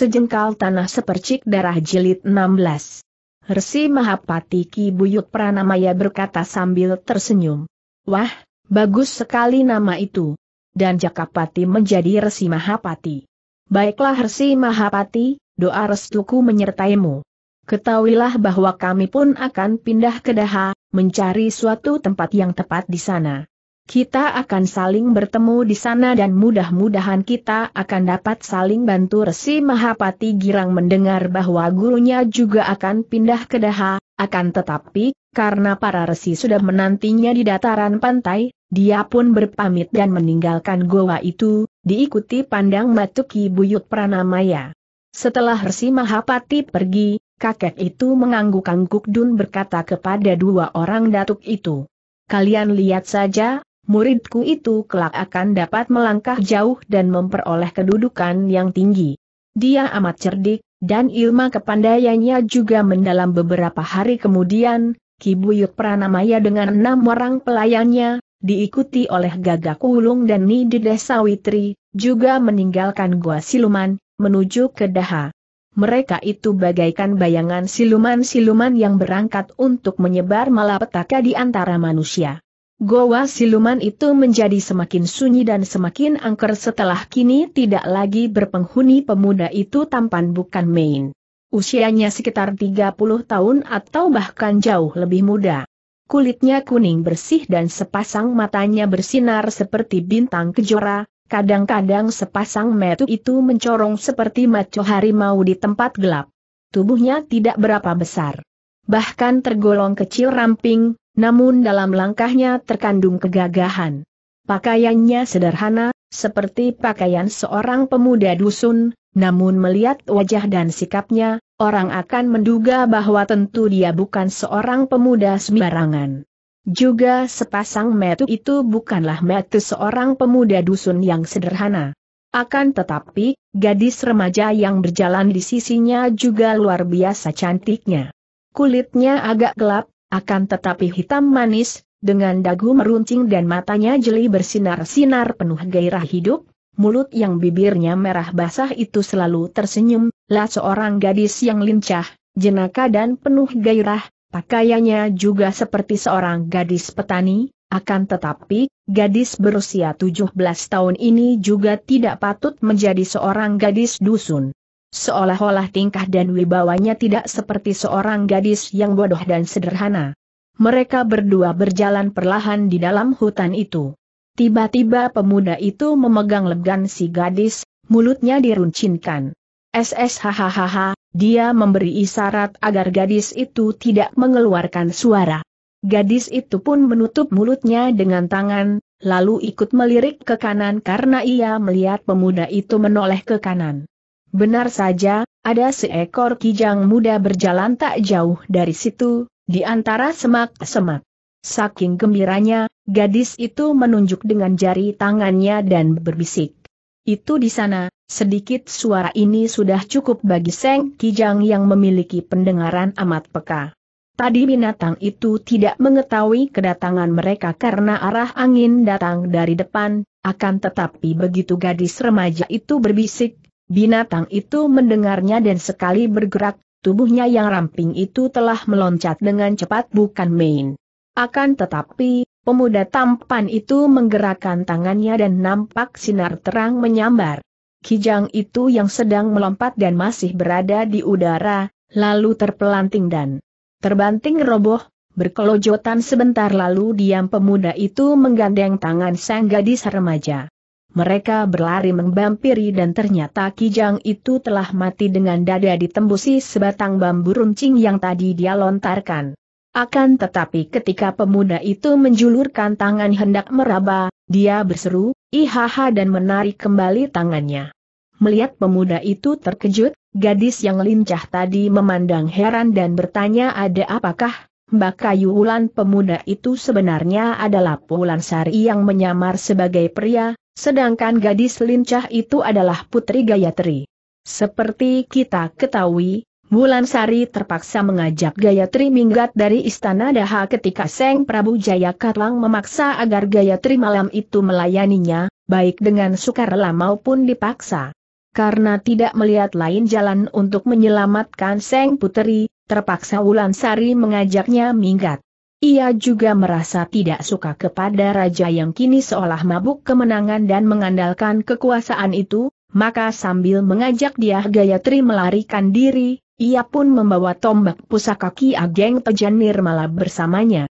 Sejengkal tanah sepercik darah jilid 16. Resi Mahapati Ki Buyut Pranamaya berkata sambil tersenyum. Wah, bagus sekali nama itu. Dan Jakapati menjadi Resi Mahapati. Baiklah Resi Mahapati, doa restuku menyertaimu. Ketahuilah bahwa kami pun akan pindah ke Daha, mencari suatu tempat yang tepat di sana. Kita akan saling bertemu di sana dan mudah-mudahan kita akan dapat saling bantu Resi Mahapati Girang mendengar bahwa gurunya juga akan pindah ke Daha, akan tetapi, karena para resi sudah menantinya di dataran pantai, dia pun berpamit dan meninggalkan goa itu, diikuti pandang Matuki Buyut Pranamaya. Setelah Resi Mahapati pergi, kakek itu mengangguk-angguk Dun berkata kepada dua orang datuk itu. Kalian lihat saja, muridku itu kelak akan dapat melangkah jauh dan memperoleh kedudukan yang tinggi. Dia amat cerdik, dan ilmu kepandaiannya juga mendalam beberapa hari kemudian, Kibuyut Pranamaya dengan enam orang pelayannya, diikuti oleh Gagak Wulung dan Nidi Desa Witri, juga meninggalkan Gua Siluman, menuju ke Daha. Mereka itu bagaikan bayangan siluman-siluman yang berangkat untuk menyebar malapetaka di antara manusia. Goa siluman itu menjadi semakin sunyi dan semakin angker setelah kini tidak lagi berpenghuni pemuda itu tampan bukan main. Usianya sekitar 30 tahun atau bahkan jauh lebih muda. Kulitnya kuning bersih dan sepasang matanya bersinar seperti bintang kejora, kadang-kadang sepasang metu itu mencorong seperti maco harimau di tempat gelap. Tubuhnya tidak berapa besar. Bahkan tergolong kecil ramping, namun dalam langkahnya terkandung kegagahan. Pakaiannya sederhana, seperti pakaian seorang pemuda dusun, namun melihat wajah dan sikapnya, orang akan menduga bahwa tentu dia bukan seorang pemuda sembarangan. Juga sepasang metu itu bukanlah metu seorang pemuda dusun yang sederhana. Akan tetapi, gadis remaja yang berjalan di sisinya juga luar biasa cantiknya. Kulitnya agak gelap, akan tetapi hitam manis, dengan dagu meruncing dan matanya jeli bersinar-sinar penuh gairah hidup, mulut yang bibirnya merah basah itu selalu tersenyum, lah seorang gadis yang lincah, jenaka dan penuh gairah, pakaiannya juga seperti seorang gadis petani, akan tetapi, gadis berusia 17 tahun ini juga tidak patut menjadi seorang gadis dusun. Seolah-olah tingkah dan wibawanya tidak seperti seorang gadis yang bodoh dan sederhana. Mereka berdua berjalan perlahan di dalam hutan itu. Tiba-tiba pemuda itu memegang legan si gadis, mulutnya diruncinkan. SS hahaha, dia memberi isyarat agar gadis itu tidak mengeluarkan suara. Gadis itu pun menutup mulutnya dengan tangan, lalu ikut melirik ke kanan karena ia melihat pemuda itu menoleh ke kanan. Benar saja, ada seekor kijang muda berjalan tak jauh dari situ, di antara semak-semak. Saking gembiranya, gadis itu menunjuk dengan jari tangannya dan berbisik. Itu di sana, sedikit suara ini sudah cukup bagi Seng Kijang yang memiliki pendengaran amat peka. Tadi binatang itu tidak mengetahui kedatangan mereka karena arah angin datang dari depan, akan tetapi begitu gadis remaja itu berbisik, Binatang itu mendengarnya dan sekali bergerak, tubuhnya yang ramping itu telah meloncat dengan cepat bukan main. Akan tetapi, pemuda tampan itu menggerakkan tangannya dan nampak sinar terang menyambar. Kijang itu yang sedang melompat dan masih berada di udara, lalu terpelanting dan terbanting roboh, berkelojotan sebentar lalu diam pemuda itu menggandeng tangan sang gadis remaja mereka berlari membampiri dan ternyata Kijang itu telah mati dengan dada ditembusi sebatang bambu runcing yang tadi dia lontarkan. Akan tetapi ketika pemuda itu menjulurkan tangan hendak meraba, dia berseru, ihaha dan menarik kembali tangannya. Melihat pemuda itu terkejut, gadis yang lincah tadi memandang heran dan bertanya ada apakah, Kayu Wulan pemuda itu sebenarnya adalah Wulan Sari yang menyamar sebagai pria, sedangkan gadis lincah itu adalah Putri Gayatri. Seperti kita ketahui, Wulan Sari terpaksa mengajak Gayatri minggat dari Istana Daha ketika Seng Prabu Jayakatwang memaksa agar Gayatri malam itu melayaninya, baik dengan sukarela maupun dipaksa. Karena tidak melihat lain jalan untuk menyelamatkan Seng Putri, terpaksa Wulan Sari mengajaknya minggat. Ia juga merasa tidak suka kepada raja yang kini seolah mabuk kemenangan dan mengandalkan kekuasaan itu, maka sambil mengajak dia Gayatri melarikan diri, ia pun membawa tombak pusaka Ki Ageng Pejan Nirmala bersamanya.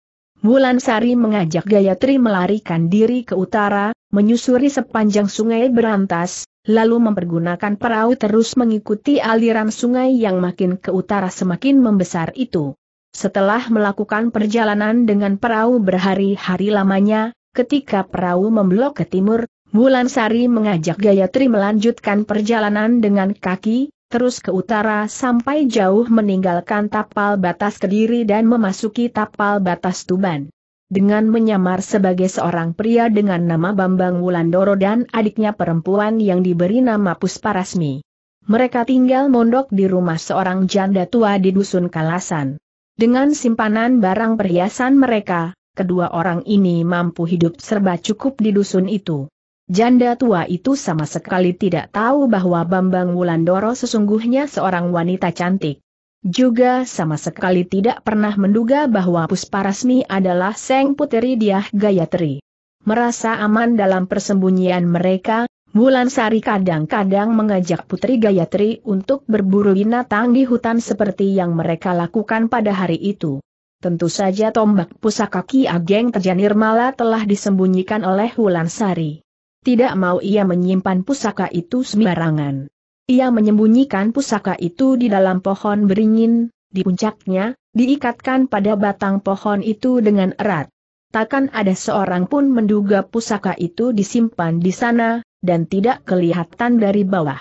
Sari mengajak Gayatri melarikan diri ke utara, menyusuri sepanjang sungai Berantas, lalu mempergunakan perahu terus mengikuti aliran sungai yang makin ke utara semakin membesar itu. Setelah melakukan perjalanan dengan perahu berhari-hari lamanya, ketika perahu memblok ke timur, Bulan Sari mengajak Gayatri melanjutkan perjalanan dengan kaki, terus ke utara sampai jauh meninggalkan tapal batas Kediri dan memasuki tapal batas Tuban dengan menyamar sebagai seorang pria dengan nama Bambang Wulandoro dan adiknya perempuan yang diberi nama Pusparasmi. Mereka tinggal mondok di rumah seorang janda tua di Dusun Kalasan. Dengan simpanan barang perhiasan mereka, kedua orang ini mampu hidup serba cukup di dusun itu. Janda tua itu sama sekali tidak tahu bahwa Bambang Wulandoro sesungguhnya seorang wanita cantik. Juga sama sekali tidak pernah menduga bahwa Pusparasmi adalah Seng Puteri Diah Gayatri. Merasa aman dalam persembunyian mereka, Bulan Sari kadang-kadang mengajak Putri Gayatri untuk berburu binatang di hutan seperti yang mereka lakukan pada hari itu. Tentu saja tombak pusaka Ki Ageng Tejanirmala telah disembunyikan oleh Wulan Sari. Tidak mau ia menyimpan pusaka itu sembarangan. Ia menyembunyikan pusaka itu di dalam pohon beringin, di puncaknya, diikatkan pada batang pohon itu dengan erat. Takkan ada seorang pun menduga pusaka itu disimpan di sana, dan tidak kelihatan dari bawah.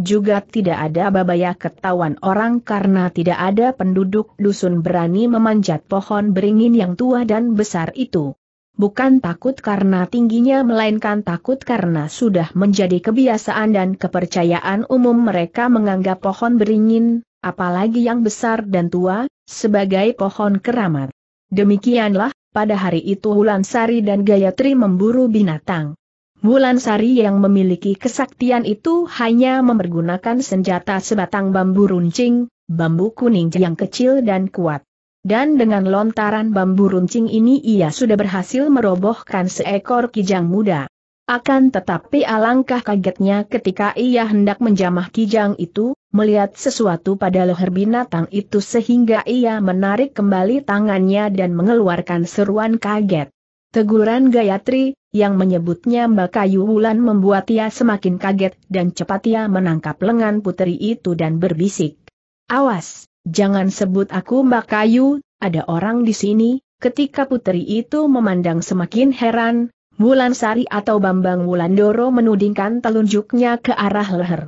Juga tidak ada babaya ketahuan orang karena tidak ada penduduk dusun berani memanjat pohon beringin yang tua dan besar itu bukan takut karena tingginya melainkan takut karena sudah menjadi kebiasaan dan kepercayaan umum mereka menganggap pohon beringin, apalagi yang besar dan tua, sebagai pohon keramat. Demikianlah, pada hari itu Sari dan Gayatri memburu binatang. Sari yang memiliki kesaktian itu hanya mempergunakan senjata sebatang bambu runcing, bambu kuning yang kecil dan kuat. Dan dengan lontaran bambu runcing ini ia sudah berhasil merobohkan seekor kijang muda. Akan tetapi alangkah kagetnya ketika ia hendak menjamah kijang itu, melihat sesuatu pada leher binatang itu sehingga ia menarik kembali tangannya dan mengeluarkan seruan kaget. Teguran Gayatri, yang menyebutnya Mbak Kayu Wulan membuat ia semakin kaget dan cepat ia menangkap lengan putri itu dan berbisik. Awas! Jangan sebut aku Mbak Kayu, ada orang di sini, ketika putri itu memandang semakin heran, Sari atau Bambang Wulandoro menudingkan telunjuknya ke arah leher.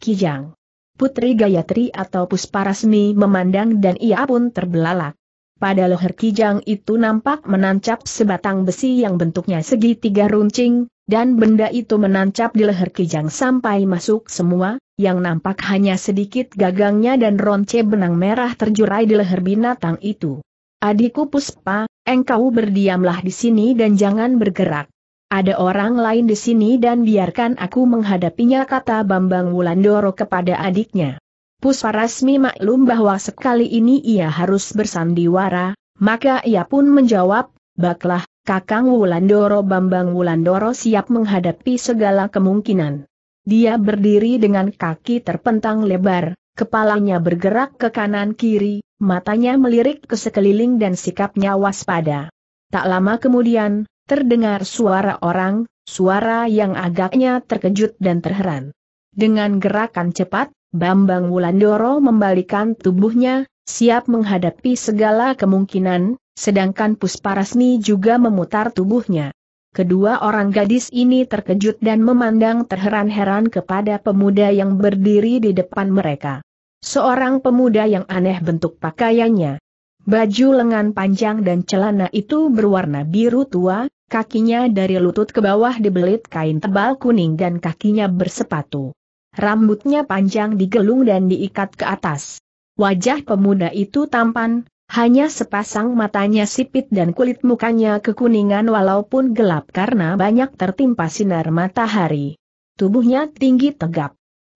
Kijang. Putri Gayatri atau Pusparasmi memandang dan ia pun terbelalak. Pada leher Kijang itu nampak menancap sebatang besi yang bentuknya segitiga runcing, dan benda itu menancap di leher Kijang sampai masuk semua, yang nampak hanya sedikit gagangnya dan ronce benang merah terjurai di leher binatang itu. Adikku Puspa, engkau berdiamlah di sini dan jangan bergerak. Ada orang lain di sini dan biarkan aku menghadapinya kata Bambang Wulandoro kepada adiknya. Puspa resmi maklum bahwa sekali ini ia harus bersandiwara, maka ia pun menjawab, baklah, Kakang Wulandoro Bambang Wulandoro siap menghadapi segala kemungkinan. Dia berdiri dengan kaki terpentang lebar, kepalanya bergerak ke kanan kiri, matanya melirik ke sekeliling dan sikapnya waspada. Tak lama kemudian, terdengar suara orang, suara yang agaknya terkejut dan terheran. Dengan gerakan cepat, Bambang Wulandoro membalikan tubuhnya, siap menghadapi segala kemungkinan, sedangkan Pusparasmi juga memutar tubuhnya. Kedua orang gadis ini terkejut dan memandang terheran-heran kepada pemuda yang berdiri di depan mereka. Seorang pemuda yang aneh bentuk pakaiannya. Baju lengan panjang dan celana itu berwarna biru tua, kakinya dari lutut ke bawah dibelit kain tebal kuning dan kakinya bersepatu. Rambutnya panjang digelung dan diikat ke atas. Wajah pemuda itu tampan, hanya sepasang matanya sipit dan kulit mukanya kekuningan walaupun gelap karena banyak tertimpa sinar matahari. Tubuhnya tinggi tegap.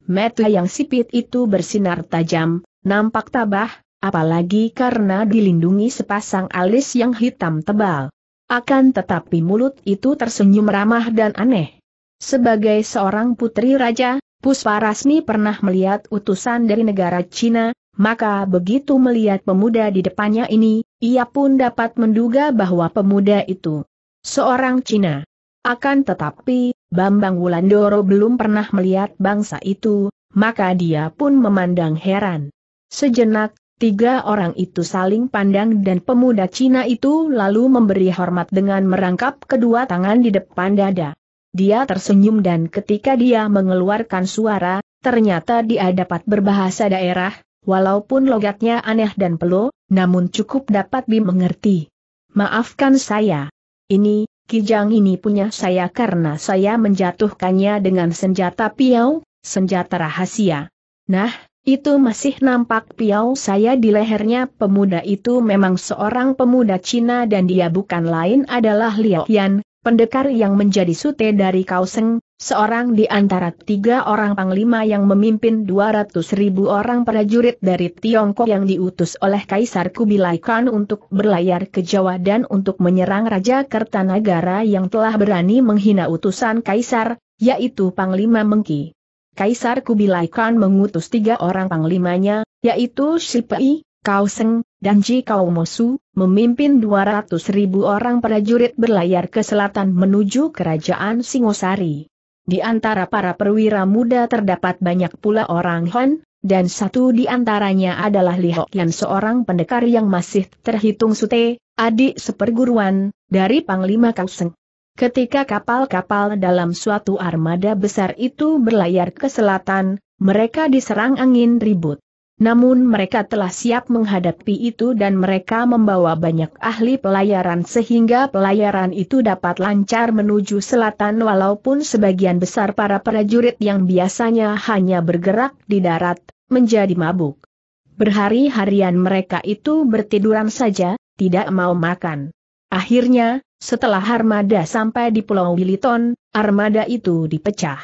Mata yang sipit itu bersinar tajam, nampak tabah, apalagi karena dilindungi sepasang alis yang hitam tebal. Akan tetapi mulut itu tersenyum ramah dan aneh. Sebagai seorang putri raja, Rasmi pernah melihat utusan dari negara Cina, maka begitu melihat pemuda di depannya ini, ia pun dapat menduga bahwa pemuda itu seorang Cina. Akan tetapi, Bambang Wulandoro belum pernah melihat bangsa itu, maka dia pun memandang heran. Sejenak, tiga orang itu saling pandang dan pemuda Cina itu lalu memberi hormat dengan merangkap kedua tangan di depan dada. Dia tersenyum dan ketika dia mengeluarkan suara, ternyata dia dapat berbahasa daerah, Walaupun logatnya aneh dan pelo, namun cukup dapat dimengerti. Maafkan saya. Ini, kijang ini punya saya karena saya menjatuhkannya dengan senjata piau, senjata rahasia. Nah, itu masih nampak piau saya di lehernya pemuda itu memang seorang pemuda Cina dan dia bukan lain adalah Liao Yan, pendekar yang menjadi sute dari Kauseng, Seorang di antara tiga orang panglima yang memimpin 200 ribu orang prajurit dari Tiongkok yang diutus oleh Kaisar Kubilai Khan untuk berlayar ke Jawa dan untuk menyerang Raja Kertanagara yang telah berani menghina utusan Kaisar, yaitu Panglima Mengki. Kaisar Kubilai Khan mengutus tiga orang panglimanya, yaitu Shipei, Kauseng, Seng, dan Ji Kaumosu, memimpin memimpin 200 ribu orang prajurit berlayar ke selatan menuju kerajaan Singosari. Di antara para perwira muda terdapat banyak pula orang Han, dan satu di antaranya adalah Li Hokian seorang pendekar yang masih terhitung sute, adik seperguruan, dari Panglima Kauseng. Ketika kapal-kapal dalam suatu armada besar itu berlayar ke selatan, mereka diserang angin ribut. Namun mereka telah siap menghadapi itu dan mereka membawa banyak ahli pelayaran sehingga pelayaran itu dapat lancar menuju selatan walaupun sebagian besar para prajurit yang biasanya hanya bergerak di darat, menjadi mabuk. Berhari-harian mereka itu bertiduran saja, tidak mau makan. Akhirnya, setelah armada sampai di Pulau Wiliton, armada itu dipecah.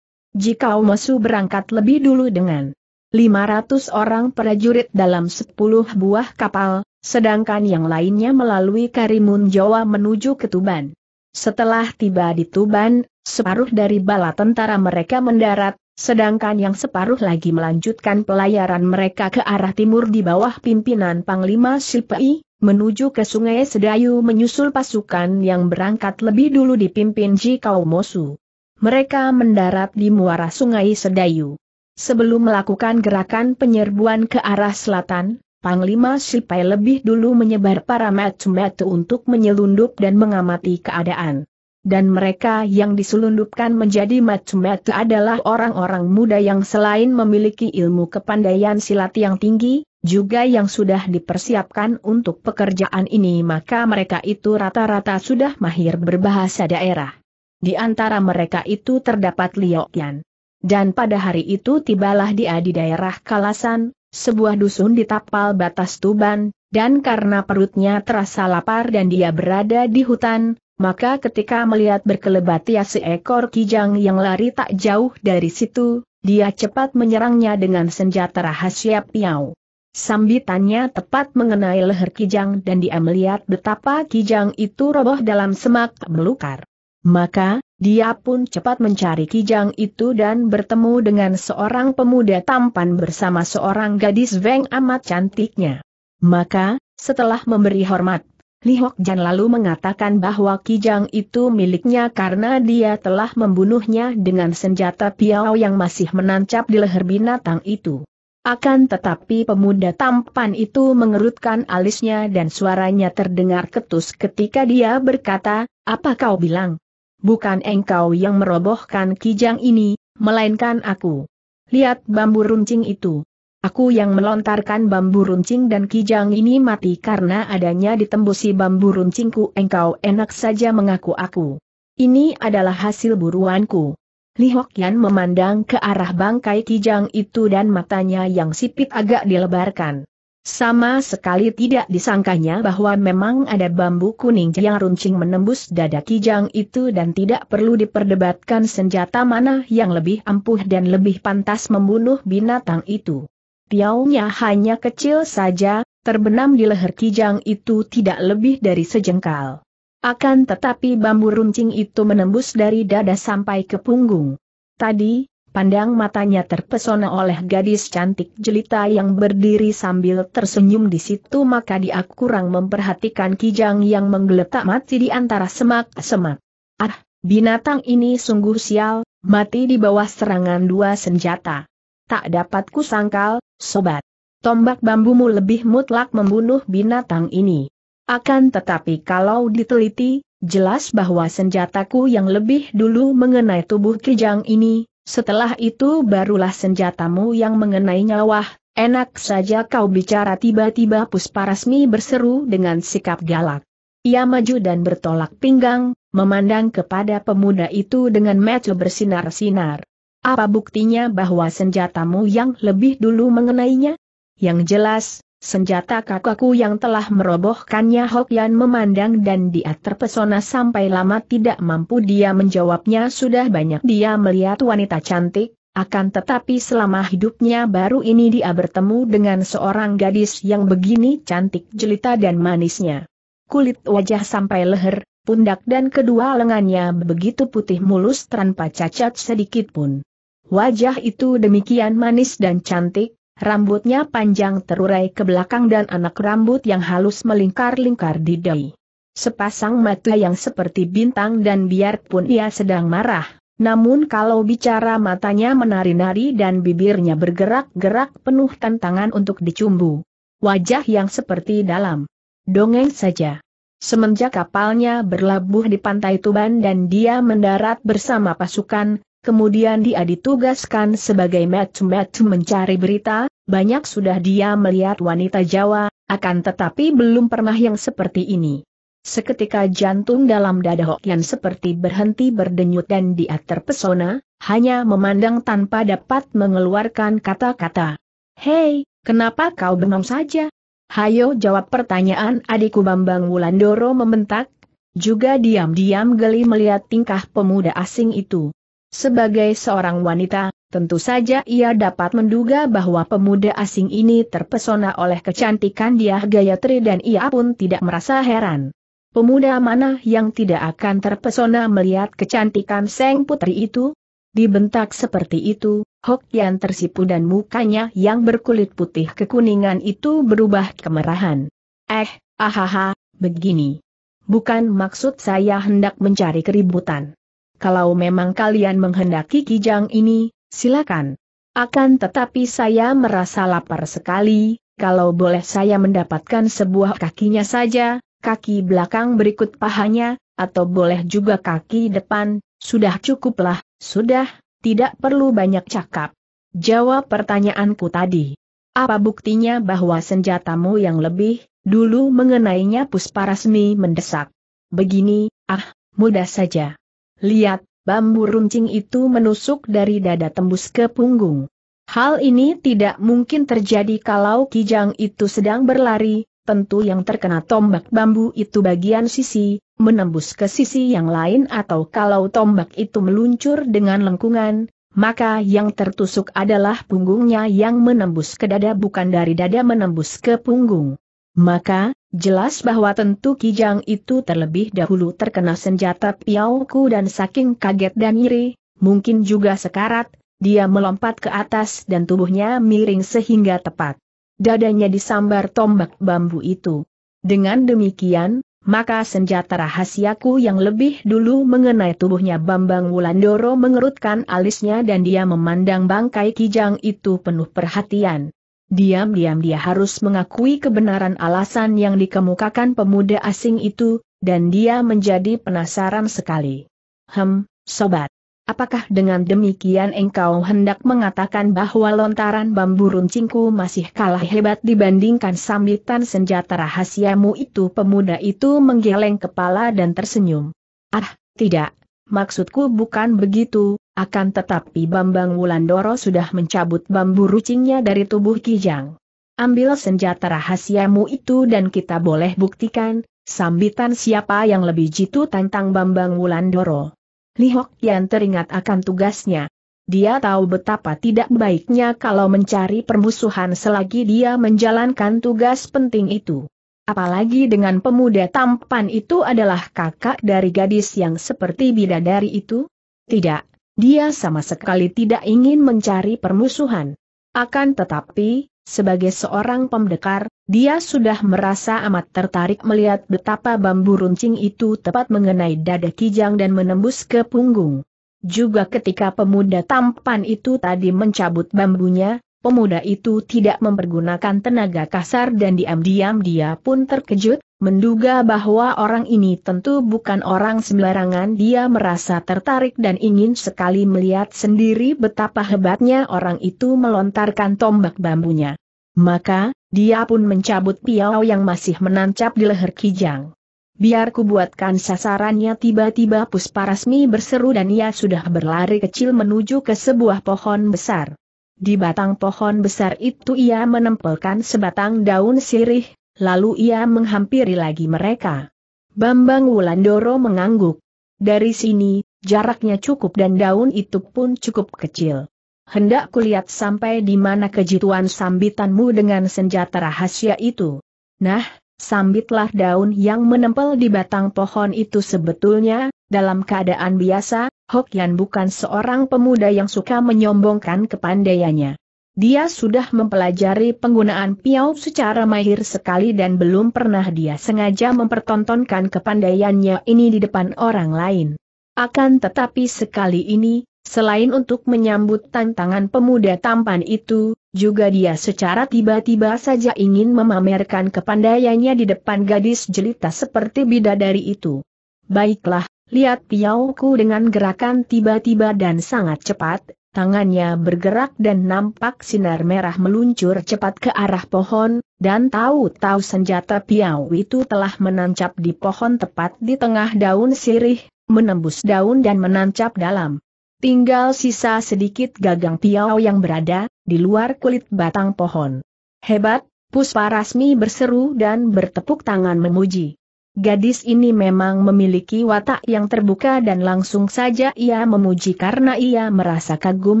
Jika Omosu berangkat lebih dulu dengan 500 orang prajurit dalam 10 buah kapal, sedangkan yang lainnya melalui Karimun Jawa menuju ke Tuban. Setelah tiba di Tuban, separuh dari bala tentara mereka mendarat, sedangkan yang separuh lagi melanjutkan pelayaran mereka ke arah timur di bawah pimpinan Panglima Sipei, menuju ke Sungai Sedayu menyusul pasukan yang berangkat lebih dulu dipimpin Ji Kaumosu. Mereka mendarat di muara Sungai Sedayu. Sebelum melakukan gerakan penyerbuan ke arah selatan, Panglima Sipai lebih dulu menyebar para metu-metu untuk menyelundup dan mengamati keadaan. Dan mereka yang diselundupkan menjadi metu-metu adalah orang-orang muda yang selain memiliki ilmu kepandaian silat yang tinggi, juga yang sudah dipersiapkan untuk pekerjaan ini maka mereka itu rata-rata sudah mahir berbahasa daerah. Di antara mereka itu terdapat Liokian. Dan pada hari itu tibalah dia di daerah Kalasan, sebuah dusun di tapal batas Tuban, dan karena perutnya terasa lapar dan dia berada di hutan, maka ketika melihat berkelebat ya seekor kijang yang lari tak jauh dari situ, dia cepat menyerangnya dengan senjata rahasia piau. Sambitannya tepat mengenai leher Kijang dan dia melihat betapa Kijang itu roboh dalam semak belukar. Maka, dia pun cepat mencari Kijang itu dan bertemu dengan seorang pemuda tampan bersama seorang gadis Weng amat cantiknya. Maka, setelah memberi hormat, Li Hok Jan lalu mengatakan bahwa Kijang itu miliknya karena dia telah membunuhnya dengan senjata piau yang masih menancap di leher binatang itu. Akan tetapi pemuda tampan itu mengerutkan alisnya dan suaranya terdengar ketus ketika dia berkata, apa kau bilang? bukan engkau yang merobohkan kijang ini, melainkan aku. Lihat bambu runcing itu. Aku yang melontarkan bambu runcing dan kijang ini mati karena adanya ditembusi bambu runcingku engkau enak saja mengaku aku. Ini adalah hasil buruanku. Li Hokian memandang ke arah bangkai kijang itu dan matanya yang sipit agak dilebarkan. Sama sekali tidak disangkanya bahwa memang ada bambu kuning yang runcing menembus dada kijang itu dan tidak perlu diperdebatkan senjata mana yang lebih ampuh dan lebih pantas membunuh binatang itu. Piaunya hanya kecil saja, terbenam di leher kijang itu tidak lebih dari sejengkal. Akan tetapi bambu runcing itu menembus dari dada sampai ke punggung. Tadi, pandang matanya terpesona oleh gadis cantik jelita yang berdiri sambil tersenyum di situ maka dia kurang memperhatikan kijang yang menggeletak mati di antara semak-semak. Ah, binatang ini sungguh sial, mati di bawah serangan dua senjata. Tak dapat kusangkal, sobat. Tombak bambumu lebih mutlak membunuh binatang ini. Akan tetapi kalau diteliti, jelas bahwa senjataku yang lebih dulu mengenai tubuh kijang ini, setelah itu barulah senjatamu yang mengenai nyawa, enak saja kau bicara tiba-tiba Pusparasmi berseru dengan sikap galak. Ia maju dan bertolak pinggang, memandang kepada pemuda itu dengan mata bersinar-sinar. Apa buktinya bahwa senjatamu yang lebih dulu mengenainya? Yang jelas, senjata kakakku yang telah merobohkannya Hokyan memandang dan dia terpesona sampai lama tidak mampu dia menjawabnya sudah banyak dia melihat wanita cantik, akan tetapi selama hidupnya baru ini dia bertemu dengan seorang gadis yang begini cantik jelita dan manisnya. Kulit wajah sampai leher, pundak dan kedua lengannya begitu putih mulus tanpa cacat sedikit pun. Wajah itu demikian manis dan cantik, Rambutnya panjang terurai ke belakang dan anak rambut yang halus melingkar-lingkar di dahi. Sepasang mata yang seperti bintang dan biarpun ia sedang marah, namun kalau bicara matanya menari-nari dan bibirnya bergerak-gerak penuh tantangan untuk dicumbu. Wajah yang seperti dalam dongeng saja. Semenjak kapalnya berlabuh di pantai Tuban dan dia mendarat bersama pasukan, Kemudian dia ditugaskan sebagai metu-metu mencari berita, banyak sudah dia melihat wanita Jawa, akan tetapi belum pernah yang seperti ini. Seketika jantung dalam dada Hokian seperti berhenti berdenyut dan dia terpesona, hanya memandang tanpa dapat mengeluarkan kata-kata. Hei, kenapa kau bengong saja? Hayo jawab pertanyaan adikku Bambang Wulandoro membentak, juga diam-diam geli melihat tingkah pemuda asing itu. Sebagai seorang wanita, tentu saja ia dapat menduga bahwa pemuda asing ini terpesona oleh kecantikan dia Gayatri dan ia pun tidak merasa heran. Pemuda mana yang tidak akan terpesona melihat kecantikan Seng Putri itu? Dibentak seperti itu, hok Yan tersipu dan mukanya yang berkulit putih kekuningan itu berubah kemerahan. Eh, ahaha, begini. Bukan maksud saya hendak mencari keributan kalau memang kalian menghendaki kijang ini, silakan. Akan tetapi saya merasa lapar sekali, kalau boleh saya mendapatkan sebuah kakinya saja, kaki belakang berikut pahanya, atau boleh juga kaki depan, sudah cukuplah, sudah, tidak perlu banyak cakap. Jawab pertanyaanku tadi. Apa buktinya bahwa senjatamu yang lebih, dulu mengenainya Pusparasmi mendesak. Begini, ah, mudah saja. Lihat, bambu runcing itu menusuk dari dada tembus ke punggung. Hal ini tidak mungkin terjadi kalau Kijang itu sedang berlari, tentu yang terkena tombak bambu itu bagian sisi, menembus ke sisi yang lain atau kalau tombak itu meluncur dengan lengkungan, maka yang tertusuk adalah punggungnya yang menembus ke dada bukan dari dada menembus ke punggung. Maka, jelas bahwa tentu Kijang itu terlebih dahulu terkena senjata Piauku dan saking kaget dan iri, mungkin juga sekarat, dia melompat ke atas dan tubuhnya miring sehingga tepat. Dadanya disambar tombak bambu itu. Dengan demikian, maka senjata rahasiaku yang lebih dulu mengenai tubuhnya Bambang Wulandoro mengerutkan alisnya dan dia memandang bangkai Kijang itu penuh perhatian. Diam-diam dia harus mengakui kebenaran alasan yang dikemukakan pemuda asing itu, dan dia menjadi penasaran sekali. Hem, sobat. Apakah dengan demikian engkau hendak mengatakan bahwa lontaran bambu runcingku masih kalah hebat dibandingkan sambitan senjata rahasiamu itu? Pemuda itu menggeleng kepala dan tersenyum. Ah, tidak, Maksudku bukan begitu, akan tetapi Bambang Wulandoro sudah mencabut bambu rucingnya dari tubuh Kijang. Ambil senjata rahasiamu itu dan kita boleh buktikan, sambitan siapa yang lebih jitu tentang Bambang Wulandoro. Lihok Yan teringat akan tugasnya. Dia tahu betapa tidak baiknya kalau mencari permusuhan selagi dia menjalankan tugas penting itu. Apalagi dengan pemuda tampan itu adalah kakak dari gadis yang seperti bidadari itu? Tidak, dia sama sekali tidak ingin mencari permusuhan. Akan tetapi, sebagai seorang pemdekar, dia sudah merasa amat tertarik melihat betapa bambu runcing itu tepat mengenai dada Kijang dan menembus ke punggung. Juga ketika pemuda tampan itu tadi mencabut bambunya, pemuda itu tidak mempergunakan tenaga kasar dan diam-diam dia pun terkejut, menduga bahwa orang ini tentu bukan orang sembarangan dia merasa tertarik dan ingin sekali melihat sendiri betapa hebatnya orang itu melontarkan tombak bambunya. Maka, dia pun mencabut piau yang masih menancap di leher Kijang. Biar ku buatkan sasarannya tiba-tiba Pusparasmi berseru dan ia sudah berlari kecil menuju ke sebuah pohon besar. Di batang pohon besar itu ia menempelkan sebatang daun sirih, lalu ia menghampiri lagi mereka. Bambang Wulandoro mengangguk. Dari sini, jaraknya cukup dan daun itu pun cukup kecil. Hendak kulihat sampai di mana kejituan sambitanmu dengan senjata rahasia itu. Nah, sambitlah daun yang menempel di batang pohon itu sebetulnya, dalam keadaan biasa, Hokian bukan seorang pemuda yang suka menyombongkan kepandaiannya. Dia sudah mempelajari penggunaan piau secara mahir sekali dan belum pernah dia sengaja mempertontonkan kepandaiannya ini di depan orang lain. Akan tetapi sekali ini, selain untuk menyambut tantangan pemuda tampan itu, juga dia secara tiba-tiba saja ingin memamerkan kepandaiannya di depan gadis jelita seperti bidadari itu. Baiklah, Lihat Piauku dengan gerakan tiba-tiba dan sangat cepat, tangannya bergerak dan nampak sinar merah meluncur cepat ke arah pohon, dan tahu-tahu senjata Piau itu telah menancap di pohon tepat di tengah daun sirih, menembus daun dan menancap dalam. Tinggal sisa sedikit gagang Piau yang berada di luar kulit batang pohon. Hebat, Puspa Rasmi berseru dan bertepuk tangan memuji. Gadis ini memang memiliki watak yang terbuka dan langsung saja ia memuji karena ia merasa kagum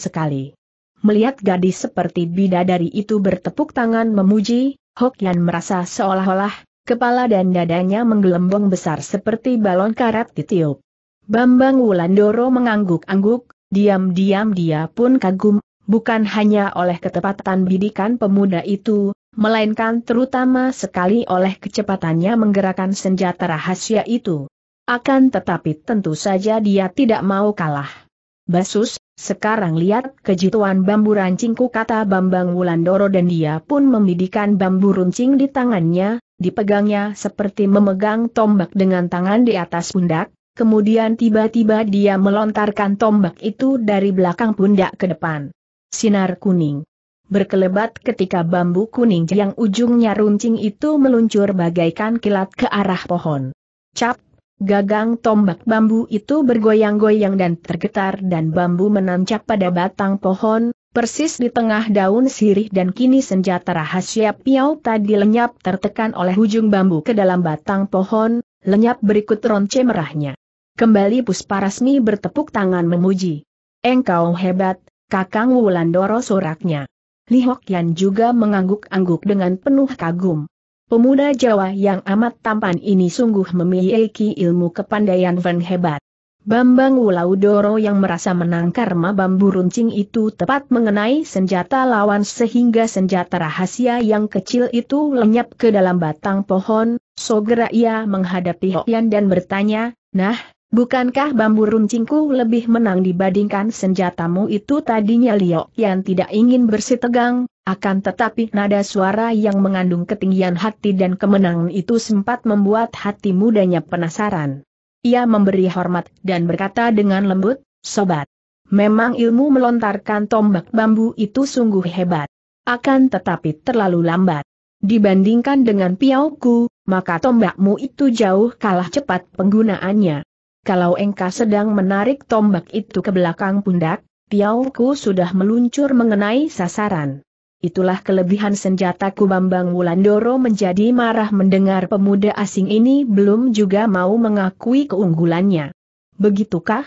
sekali. Melihat gadis seperti bidadari itu bertepuk tangan memuji, Hokian merasa seolah-olah, kepala dan dadanya menggelembung besar seperti balon karat ditiup. Bambang Wulandoro mengangguk-angguk, diam-diam dia pun kagum bukan hanya oleh ketepatan bidikan pemuda itu, melainkan terutama sekali oleh kecepatannya menggerakkan senjata rahasia itu. Akan tetapi tentu saja dia tidak mau kalah. Basus, sekarang lihat kejituan bambu rancingku kata Bambang Wulandoro dan dia pun membidikan bambu runcing di tangannya, dipegangnya seperti memegang tombak dengan tangan di atas pundak, kemudian tiba-tiba dia melontarkan tombak itu dari belakang pundak ke depan sinar kuning. Berkelebat ketika bambu kuning yang ujungnya runcing itu meluncur bagaikan kilat ke arah pohon. Cap, gagang tombak bambu itu bergoyang-goyang dan tergetar dan bambu menancap pada batang pohon, persis di tengah daun sirih dan kini senjata rahasia piau tadi lenyap tertekan oleh ujung bambu ke dalam batang pohon, lenyap berikut ronce merahnya. Kembali Pusparasmi bertepuk tangan memuji. Engkau hebat, Kakang Wulandoro soraknya. Li Hok Yan juga mengangguk-angguk dengan penuh kagum. Pemuda Jawa yang amat tampan ini sungguh memiliki ilmu kepandaian Van hebat. Bambang Wulaudoro yang merasa menang menangkar bambu runcing itu tepat mengenai senjata lawan sehingga senjata rahasia yang kecil itu lenyap ke dalam batang pohon, segera ia menghadapi Hok dan bertanya, Nah, Bukankah bambu runcingku lebih menang dibandingkan senjatamu itu tadinya Liok yang tidak ingin bersitegang, akan tetapi nada suara yang mengandung ketinggian hati dan kemenangan itu sempat membuat hati mudanya penasaran. Ia memberi hormat dan berkata dengan lembut, Sobat, memang ilmu melontarkan tombak bambu itu sungguh hebat. Akan tetapi terlalu lambat. Dibandingkan dengan piauku, maka tombakmu itu jauh kalah cepat penggunaannya kalau engkau sedang menarik tombak itu ke belakang pundak, piauku sudah meluncur mengenai sasaran. Itulah kelebihan senjataku Bambang Wulandoro menjadi marah mendengar pemuda asing ini belum juga mau mengakui keunggulannya. Begitukah?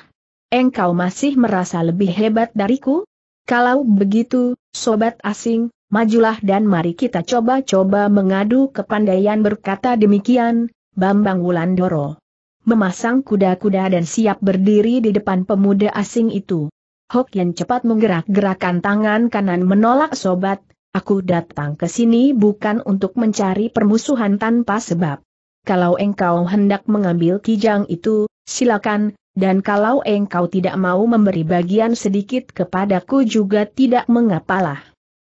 Engkau masih merasa lebih hebat dariku? Kalau begitu, sobat asing, majulah dan mari kita coba-coba mengadu kepandaian berkata demikian, Bambang Wulandoro memasang kuda-kuda dan siap berdiri di depan pemuda asing itu. Hok yang cepat menggerak-gerakkan tangan kanan menolak sobat, aku datang ke sini bukan untuk mencari permusuhan tanpa sebab. Kalau engkau hendak mengambil kijang itu, silakan, dan kalau engkau tidak mau memberi bagian sedikit kepadaku juga tidak mengapalah.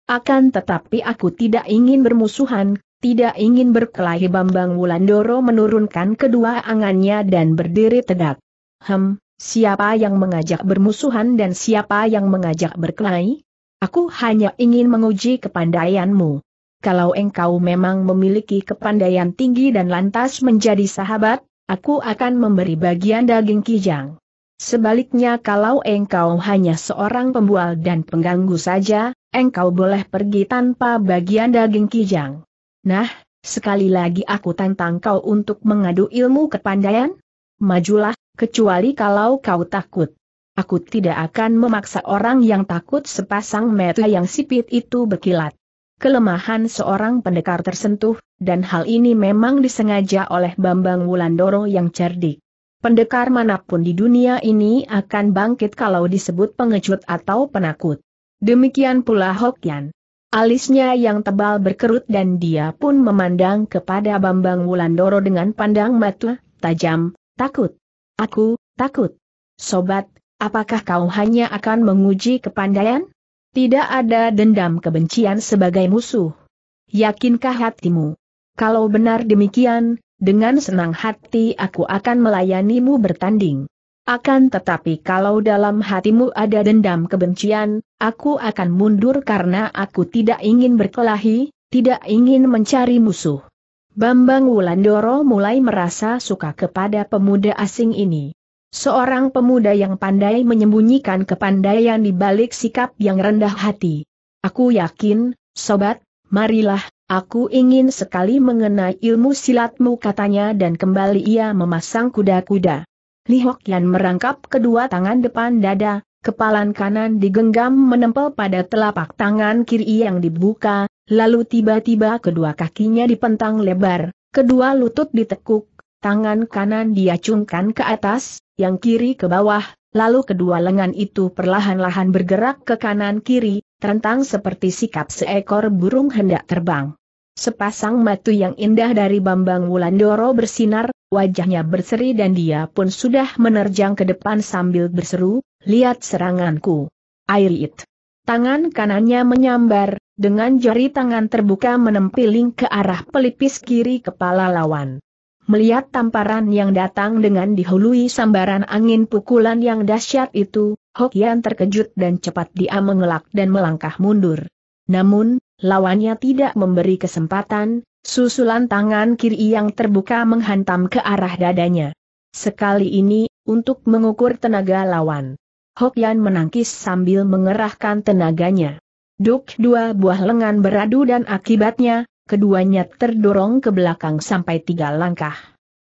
Akan tetapi aku tidak ingin bermusuhan, tidak ingin berkelahi Bambang Wulandoro menurunkan kedua angannya dan berdiri tegak. Hem, siapa yang mengajak bermusuhan dan siapa yang mengajak berkelahi? Aku hanya ingin menguji kepandaianmu. Kalau engkau memang memiliki kepandaian tinggi dan lantas menjadi sahabat, aku akan memberi bagian daging kijang. Sebaliknya kalau engkau hanya seorang pembual dan pengganggu saja, engkau boleh pergi tanpa bagian daging kijang. Nah, sekali lagi aku tantang kau untuk mengadu ilmu kepandaian? Majulah, kecuali kalau kau takut. Aku tidak akan memaksa orang yang takut sepasang mata yang sipit itu berkilat. Kelemahan seorang pendekar tersentuh, dan hal ini memang disengaja oleh Bambang Wulandoro yang cerdik. Pendekar manapun di dunia ini akan bangkit kalau disebut pengecut atau penakut. Demikian pula Hokian. Alisnya yang tebal berkerut dan dia pun memandang kepada Bambang Wulandoro dengan pandang mata, tajam, takut. Aku, takut. Sobat, apakah kau hanya akan menguji kepandaian? Tidak ada dendam kebencian sebagai musuh. Yakinkah hatimu? Kalau benar demikian, dengan senang hati aku akan melayanimu bertanding. Akan tetapi kalau dalam hatimu ada dendam kebencian, aku akan mundur karena aku tidak ingin berkelahi, tidak ingin mencari musuh. Bambang Wulandoro mulai merasa suka kepada pemuda asing ini. Seorang pemuda yang pandai menyembunyikan kepandaian di balik sikap yang rendah hati. Aku yakin, sobat, marilah, aku ingin sekali mengenai ilmu silatmu katanya dan kembali ia memasang kuda-kuda. Li Hok Yan merangkap kedua tangan depan dada, kepalan kanan digenggam menempel pada telapak tangan kiri yang dibuka, lalu tiba-tiba kedua kakinya dipentang lebar, kedua lutut ditekuk, tangan kanan diacungkan ke atas, yang kiri ke bawah, lalu kedua lengan itu perlahan-lahan bergerak ke kanan kiri, terentang seperti sikap seekor burung hendak terbang. Sepasang matu yang indah dari Bambang Wulandoro bersinar, wajahnya berseri dan dia pun sudah menerjang ke depan sambil berseru, lihat seranganku. Air Tangan kanannya menyambar, dengan jari tangan terbuka menempiling ke arah pelipis kiri kepala lawan. Melihat tamparan yang datang dengan dihului sambaran angin pukulan yang dahsyat itu, Hokian terkejut dan cepat dia mengelak dan melangkah mundur. Namun, Lawannya tidak memberi kesempatan, susulan tangan kiri yang terbuka menghantam ke arah dadanya. Sekali ini, untuk mengukur tenaga lawan. Hokyan menangkis sambil mengerahkan tenaganya. Duk dua buah lengan beradu dan akibatnya, keduanya terdorong ke belakang sampai tiga langkah.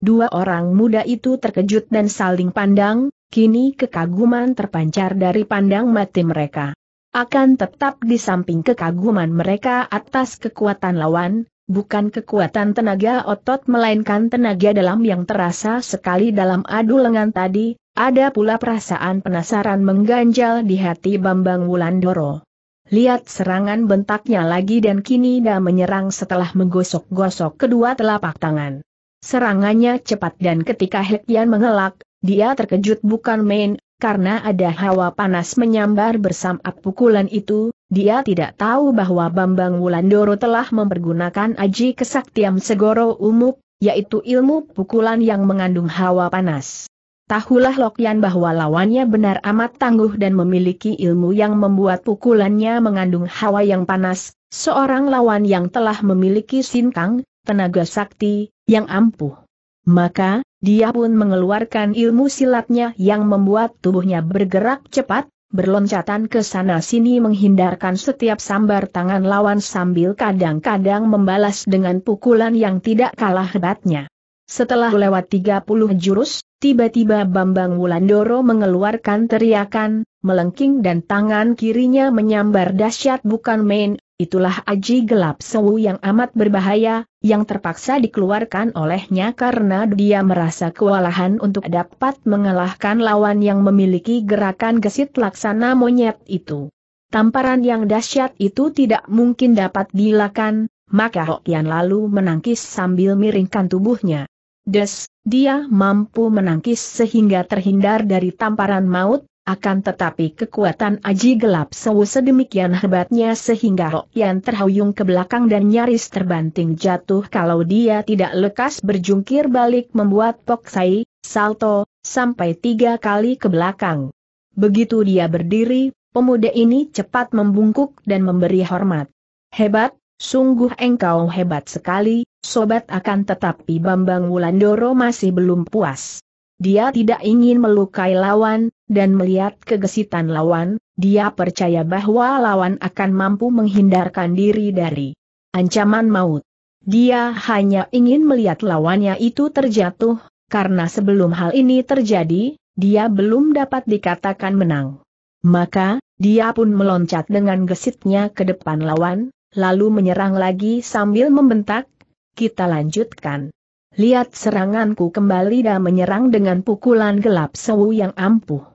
Dua orang muda itu terkejut dan saling pandang, kini kekaguman terpancar dari pandang mati mereka. Akan tetap di samping kekaguman mereka atas kekuatan lawan, bukan kekuatan tenaga otot melainkan tenaga dalam yang terasa sekali dalam adu lengan tadi, ada pula perasaan penasaran mengganjal di hati Bambang Wulandoro. Lihat serangan bentaknya lagi dan kini dah menyerang setelah menggosok-gosok kedua telapak tangan. Serangannya cepat dan ketika Hekian mengelak, dia terkejut bukan main, karena ada hawa panas menyambar bersama pukulan itu, dia tidak tahu bahwa Bambang Wulandoro telah mempergunakan aji kesaktian segoro umuk, yaitu ilmu pukulan yang mengandung hawa panas. Tahulah Lokyan bahwa lawannya benar amat tangguh dan memiliki ilmu yang membuat pukulannya mengandung hawa yang panas, seorang lawan yang telah memiliki sinkang, tenaga sakti, yang ampuh. Maka, dia pun mengeluarkan ilmu silatnya yang membuat tubuhnya bergerak cepat, berloncatan ke sana-sini menghindarkan setiap sambar tangan lawan sambil kadang-kadang membalas dengan pukulan yang tidak kalah hebatnya. Setelah lewat 30 jurus, tiba-tiba Bambang Wulandoro mengeluarkan teriakan, melengking dan tangan kirinya menyambar dahsyat bukan main, itulah aji gelap sewu yang amat berbahaya, yang terpaksa dikeluarkan olehnya karena dia merasa kewalahan untuk dapat mengalahkan lawan yang memiliki gerakan gesit laksana monyet itu. Tamparan yang dahsyat itu tidak mungkin dapat dilakukan. maka Hokian lalu menangkis sambil miringkan tubuhnya. Des, dia mampu menangkis sehingga terhindar dari tamparan maut, akan tetapi kekuatan Aji Gelap Sewu sedemikian hebatnya sehingga Ho Yan terhuyung ke belakang dan nyaris terbanting jatuh kalau dia tidak lekas berjungkir balik membuat Pok Sai salto, sampai tiga kali ke belakang. Begitu dia berdiri, pemuda ini cepat membungkuk dan memberi hormat. Hebat, sungguh engkau hebat sekali, sobat akan tetapi Bambang Wulandoro masih belum puas. Dia tidak ingin melukai lawan, dan melihat kegesitan lawan, dia percaya bahwa lawan akan mampu menghindarkan diri dari ancaman maut. Dia hanya ingin melihat lawannya itu terjatuh, karena sebelum hal ini terjadi, dia belum dapat dikatakan menang. Maka, dia pun meloncat dengan gesitnya ke depan lawan, lalu menyerang lagi sambil membentak, kita lanjutkan. Lihat seranganku kembali dan menyerang dengan pukulan gelap sewu yang ampuh.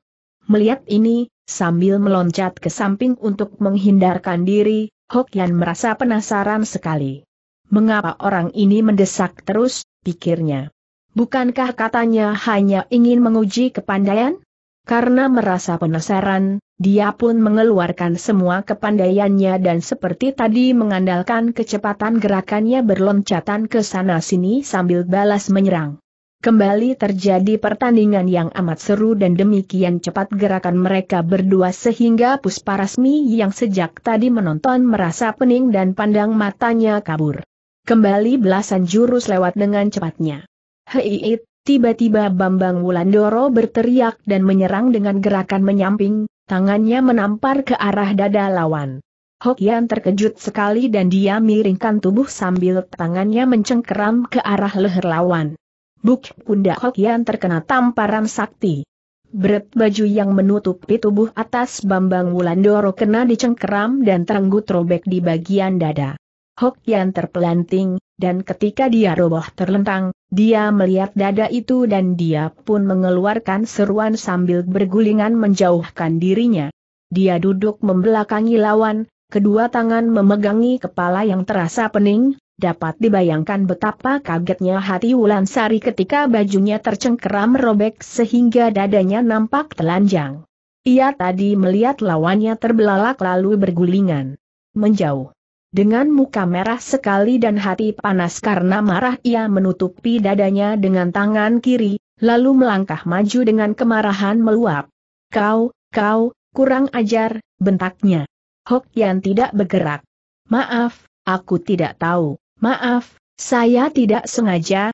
Melihat ini, sambil meloncat ke samping untuk menghindarkan diri, Hokian merasa penasaran sekali. Mengapa orang ini mendesak terus, pikirnya. Bukankah katanya hanya ingin menguji kepandaian? Karena merasa penasaran, dia pun mengeluarkan semua kepandaiannya dan seperti tadi mengandalkan kecepatan gerakannya berloncatan ke sana-sini sambil balas menyerang. Kembali terjadi pertandingan yang amat seru dan demikian cepat gerakan mereka berdua sehingga Pusparasmi yang sejak tadi menonton merasa pening dan pandang matanya kabur. Kembali belasan jurus lewat dengan cepatnya. Hei tiba-tiba Bambang Wulandoro berteriak dan menyerang dengan gerakan menyamping, tangannya menampar ke arah dada lawan. Hokian terkejut sekali dan dia miringkan tubuh sambil tangannya mencengkeram ke arah leher lawan. Buk pundak Hokian terkena tamparan sakti. Beret baju yang menutupi tubuh atas Bambang Wulandoro kena dicengkeram dan terenggut robek di bagian dada. Hokian terpelanting, dan ketika dia roboh terlentang, dia melihat dada itu dan dia pun mengeluarkan seruan sambil bergulingan menjauhkan dirinya. Dia duduk membelakangi lawan, kedua tangan memegangi kepala yang terasa pening, Dapat dibayangkan betapa kagetnya hati Wulan Sari ketika bajunya tercengkeram robek sehingga dadanya nampak telanjang. Ia tadi melihat lawannya terbelalak lalu bergulingan. Menjauh. Dengan muka merah sekali dan hati panas karena marah ia menutupi dadanya dengan tangan kiri, lalu melangkah maju dengan kemarahan meluap. Kau, kau, kurang ajar, bentaknya. Hok yang tidak bergerak. Maaf, aku tidak tahu. Maaf, saya tidak sengaja,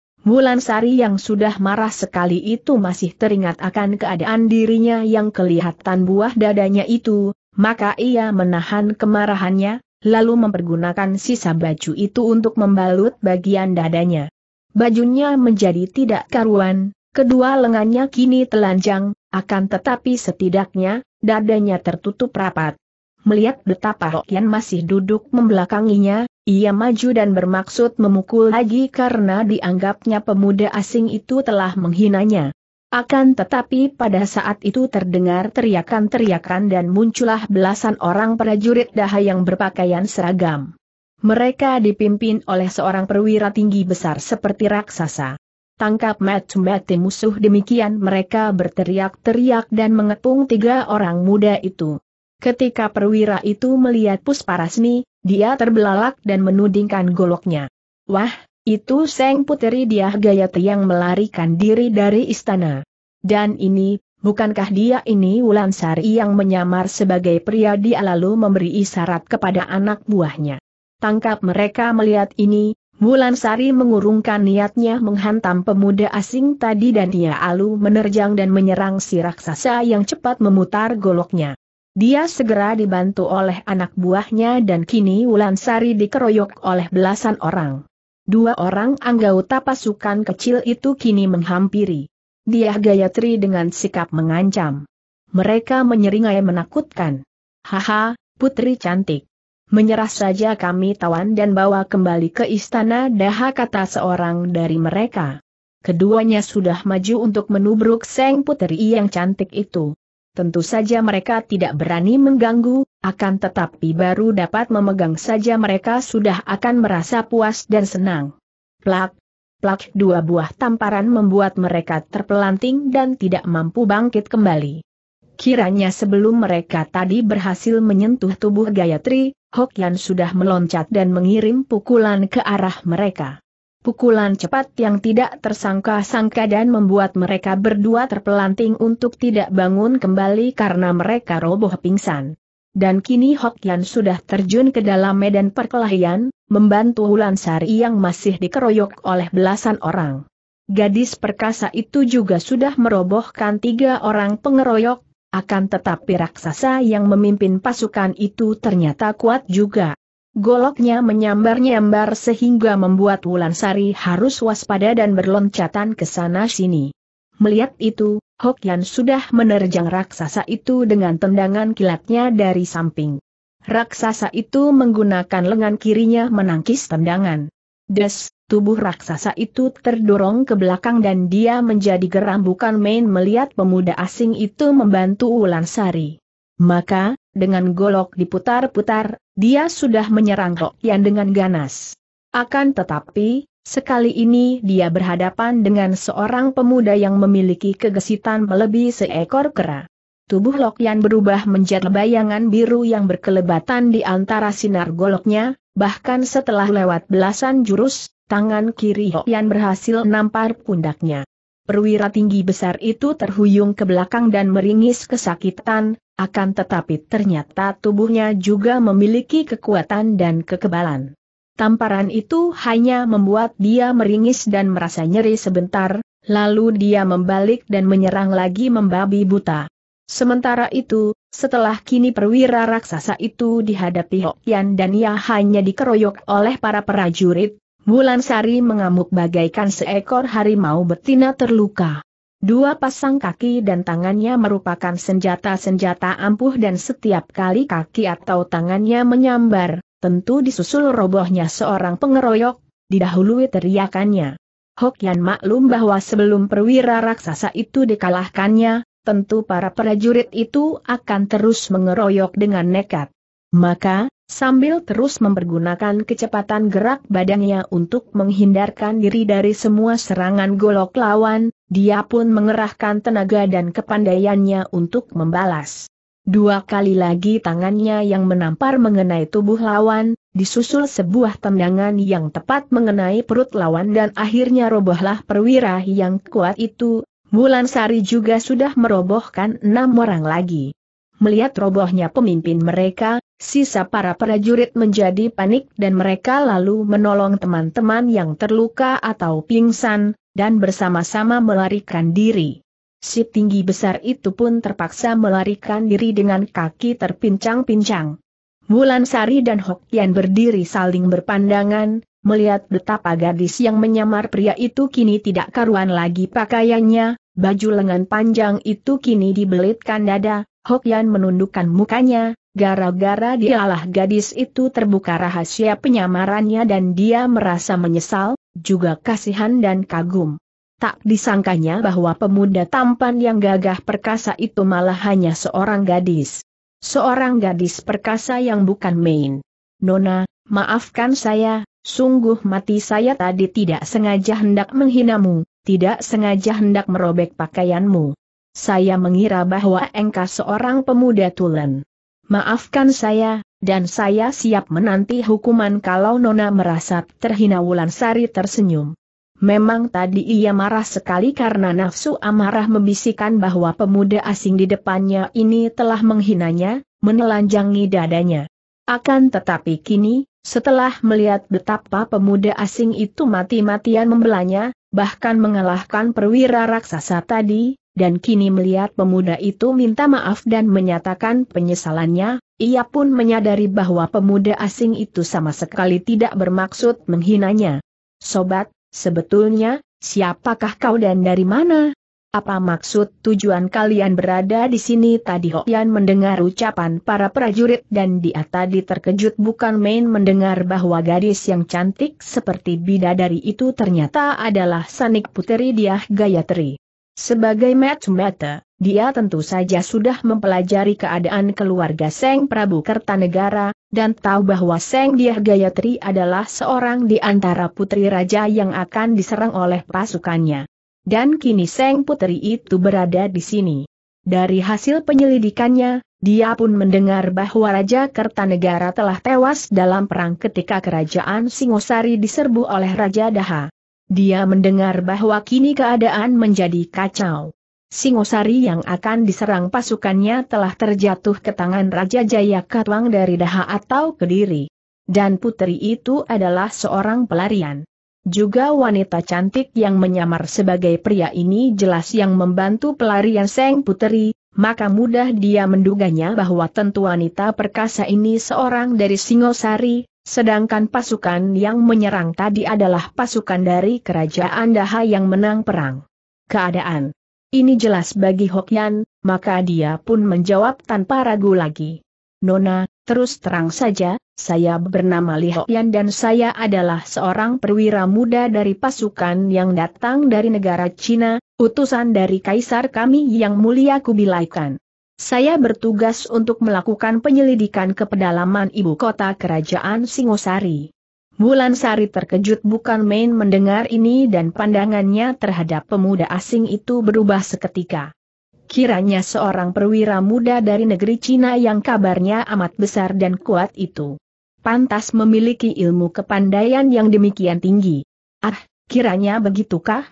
Sari yang sudah marah sekali itu masih teringat akan keadaan dirinya yang kelihatan buah dadanya itu, maka ia menahan kemarahannya, lalu mempergunakan sisa baju itu untuk membalut bagian dadanya. Bajunya menjadi tidak karuan, kedua lengannya kini telanjang, akan tetapi setidaknya, dadanya tertutup rapat. Melihat betapa Hokian masih duduk membelakanginya, ia maju dan bermaksud memukul lagi karena dianggapnya pemuda asing itu telah menghinanya. Akan tetapi pada saat itu terdengar teriakan-teriakan dan muncullah belasan orang prajurit daha yang berpakaian seragam. Mereka dipimpin oleh seorang perwira tinggi besar seperti raksasa. Tangkap mati-mati musuh demikian mereka berteriak-teriak dan mengepung tiga orang muda itu. Ketika perwira itu melihat Pusparasmi. Dia terbelalak dan menudingkan goloknya. Wah, itu Seng Puteri Diah Gayatri yang melarikan diri dari istana. Dan ini, bukankah dia ini Wulan Sari yang menyamar sebagai pria dia lalu memberi isyarat kepada anak buahnya. Tangkap mereka melihat ini, Wulan Sari mengurungkan niatnya menghantam pemuda asing tadi dan dia alu menerjang dan menyerang si raksasa yang cepat memutar goloknya. Dia segera dibantu oleh anak buahnya dan kini Sari dikeroyok oleh belasan orang. Dua orang anggota pasukan kecil itu kini menghampiri. Dia Gayatri dengan sikap mengancam. Mereka menyeringai menakutkan. Haha, putri cantik. Menyerah saja kami tawan dan bawa kembali ke istana daha kata seorang dari mereka. Keduanya sudah maju untuk menubruk Seng Putri yang cantik itu tentu saja mereka tidak berani mengganggu, akan tetapi baru dapat memegang saja mereka sudah akan merasa puas dan senang. Plak, plak dua buah tamparan membuat mereka terpelanting dan tidak mampu bangkit kembali. Kiranya sebelum mereka tadi berhasil menyentuh tubuh Gayatri, Hokian sudah meloncat dan mengirim pukulan ke arah mereka. Pukulan cepat yang tidak tersangka-sangka dan membuat mereka berdua terpelanting untuk tidak bangun kembali karena mereka roboh pingsan. Dan kini Hokyan sudah terjun ke dalam medan perkelahian, membantu Hulan Sari yang masih dikeroyok oleh belasan orang. Gadis perkasa itu juga sudah merobohkan tiga orang pengeroyok, akan tetapi raksasa yang memimpin pasukan itu ternyata kuat juga. Goloknya menyambar-nyambar sehingga membuat Sari harus waspada dan berloncatan ke sana-sini. Melihat itu, Hokyan sudah menerjang raksasa itu dengan tendangan kilatnya dari samping. Raksasa itu menggunakan lengan kirinya menangkis tendangan. Des, tubuh raksasa itu terdorong ke belakang dan dia menjadi geram bukan main melihat pemuda asing itu membantu Sari. Maka, dengan golok diputar-putar, dia sudah menyerang Rok Yan dengan ganas. Akan tetapi, Sekali ini dia berhadapan dengan seorang pemuda yang memiliki kegesitan melebihi seekor kera. Tubuh Yan berubah menjadi bayangan biru yang berkelebatan di antara sinar goloknya, bahkan setelah lewat belasan jurus, tangan kiri Yan berhasil nampar pundaknya. Perwira tinggi besar itu terhuyung ke belakang dan meringis kesakitan, akan tetapi ternyata tubuhnya juga memiliki kekuatan dan kekebalan. Tamparan itu hanya membuat dia meringis dan merasa nyeri sebentar, lalu dia membalik dan menyerang lagi membabi buta. Sementara itu, setelah kini perwira raksasa itu dihadapi Hokian dan ia hanya dikeroyok oleh para prajurit, Bulan Sari mengamuk bagaikan seekor harimau betina terluka. Dua pasang kaki dan tangannya merupakan senjata-senjata ampuh dan setiap kali kaki atau tangannya menyambar, tentu disusul robohnya seorang pengeroyok, didahului teriakannya. Hokian maklum bahwa sebelum perwira raksasa itu dikalahkannya, tentu para prajurit itu akan terus mengeroyok dengan nekat. Maka, sambil terus mempergunakan kecepatan gerak badannya untuk menghindarkan diri dari semua serangan golok lawan, dia pun mengerahkan tenaga dan kepandaiannya untuk membalas. Dua kali lagi tangannya yang menampar mengenai tubuh lawan, disusul sebuah tendangan yang tepat mengenai perut lawan dan akhirnya robohlah perwira yang kuat itu, Bulan Sari juga sudah merobohkan enam orang lagi. Melihat robohnya pemimpin mereka, sisa para prajurit menjadi panik dan mereka lalu menolong teman-teman yang terluka atau pingsan, dan bersama-sama melarikan diri. Si tinggi besar itu pun terpaksa melarikan diri dengan kaki terpincang-pincang. Mulan Sari dan Hokian berdiri saling berpandangan, melihat betapa gadis yang menyamar pria itu kini tidak karuan lagi pakaiannya, baju lengan panjang itu kini dibelitkan dada, Hokian menundukkan mukanya, gara-gara dialah gadis itu terbuka rahasia penyamarannya dan dia merasa menyesal, juga kasihan dan kagum. Tak disangkanya bahwa pemuda tampan yang gagah perkasa itu malah hanya seorang gadis. Seorang gadis perkasa yang bukan main. Nona, maafkan saya, sungguh mati saya tadi tidak sengaja hendak menghinamu, tidak sengaja hendak merobek pakaianmu. Saya mengira bahwa engkau seorang pemuda tulen. Maafkan saya, dan saya siap menanti hukuman kalau Nona merasa terhina Wulansari tersenyum. Memang tadi ia marah sekali karena nafsu amarah membisikkan bahwa pemuda asing di depannya ini telah menghinanya, menelanjangi dadanya. Akan tetapi kini, setelah melihat betapa pemuda asing itu mati-matian membelanya, bahkan mengalahkan perwira raksasa tadi, dan kini melihat pemuda itu minta maaf dan menyatakan penyesalannya, ia pun menyadari bahwa pemuda asing itu sama sekali tidak bermaksud menghinanya. Sobat, sebetulnya, siapakah kau dan dari mana? Apa maksud tujuan kalian berada di sini tadi Hokian mendengar ucapan para prajurit dan dia tadi terkejut bukan main mendengar bahwa gadis yang cantik seperti bidadari itu ternyata adalah Sanik Puteri Diah Gayatri. Sebagai matchmaker, dia tentu saja sudah mempelajari keadaan keluarga Seng Prabu Kertanegara, dan tahu bahwa Seng Diah Gayatri adalah seorang di antara putri raja yang akan diserang oleh pasukannya. Dan kini Seng Putri itu berada di sini. Dari hasil penyelidikannya, dia pun mendengar bahwa Raja Kertanegara telah tewas dalam perang ketika kerajaan Singosari diserbu oleh Raja Daha. Dia mendengar bahwa kini keadaan menjadi kacau. Singosari yang akan diserang pasukannya telah terjatuh ke tangan Raja Jaya Katwang dari Daha atau Kediri. Dan putri itu adalah seorang pelarian. Juga wanita cantik yang menyamar sebagai pria ini jelas yang membantu pelarian Seng Putri, maka mudah dia menduganya bahwa tentu wanita perkasa ini seorang dari Singosari, Sedangkan pasukan yang menyerang tadi adalah pasukan dari kerajaan Daha yang menang perang. Keadaan ini jelas bagi Hokyan, maka dia pun menjawab tanpa ragu lagi. Nona, terus terang saja, saya bernama Li Hokyan dan saya adalah seorang perwira muda dari pasukan yang datang dari negara Cina, utusan dari kaisar kami yang mulia kubilaikan. Saya bertugas untuk melakukan penyelidikan ke pedalaman ibu kota kerajaan Singosari. Bulan Sari terkejut bukan main mendengar ini dan pandangannya terhadap pemuda asing itu berubah seketika. Kiranya seorang perwira muda dari negeri Cina yang kabarnya amat besar dan kuat itu. Pantas memiliki ilmu kepandaian yang demikian tinggi. Ah, kiranya begitukah?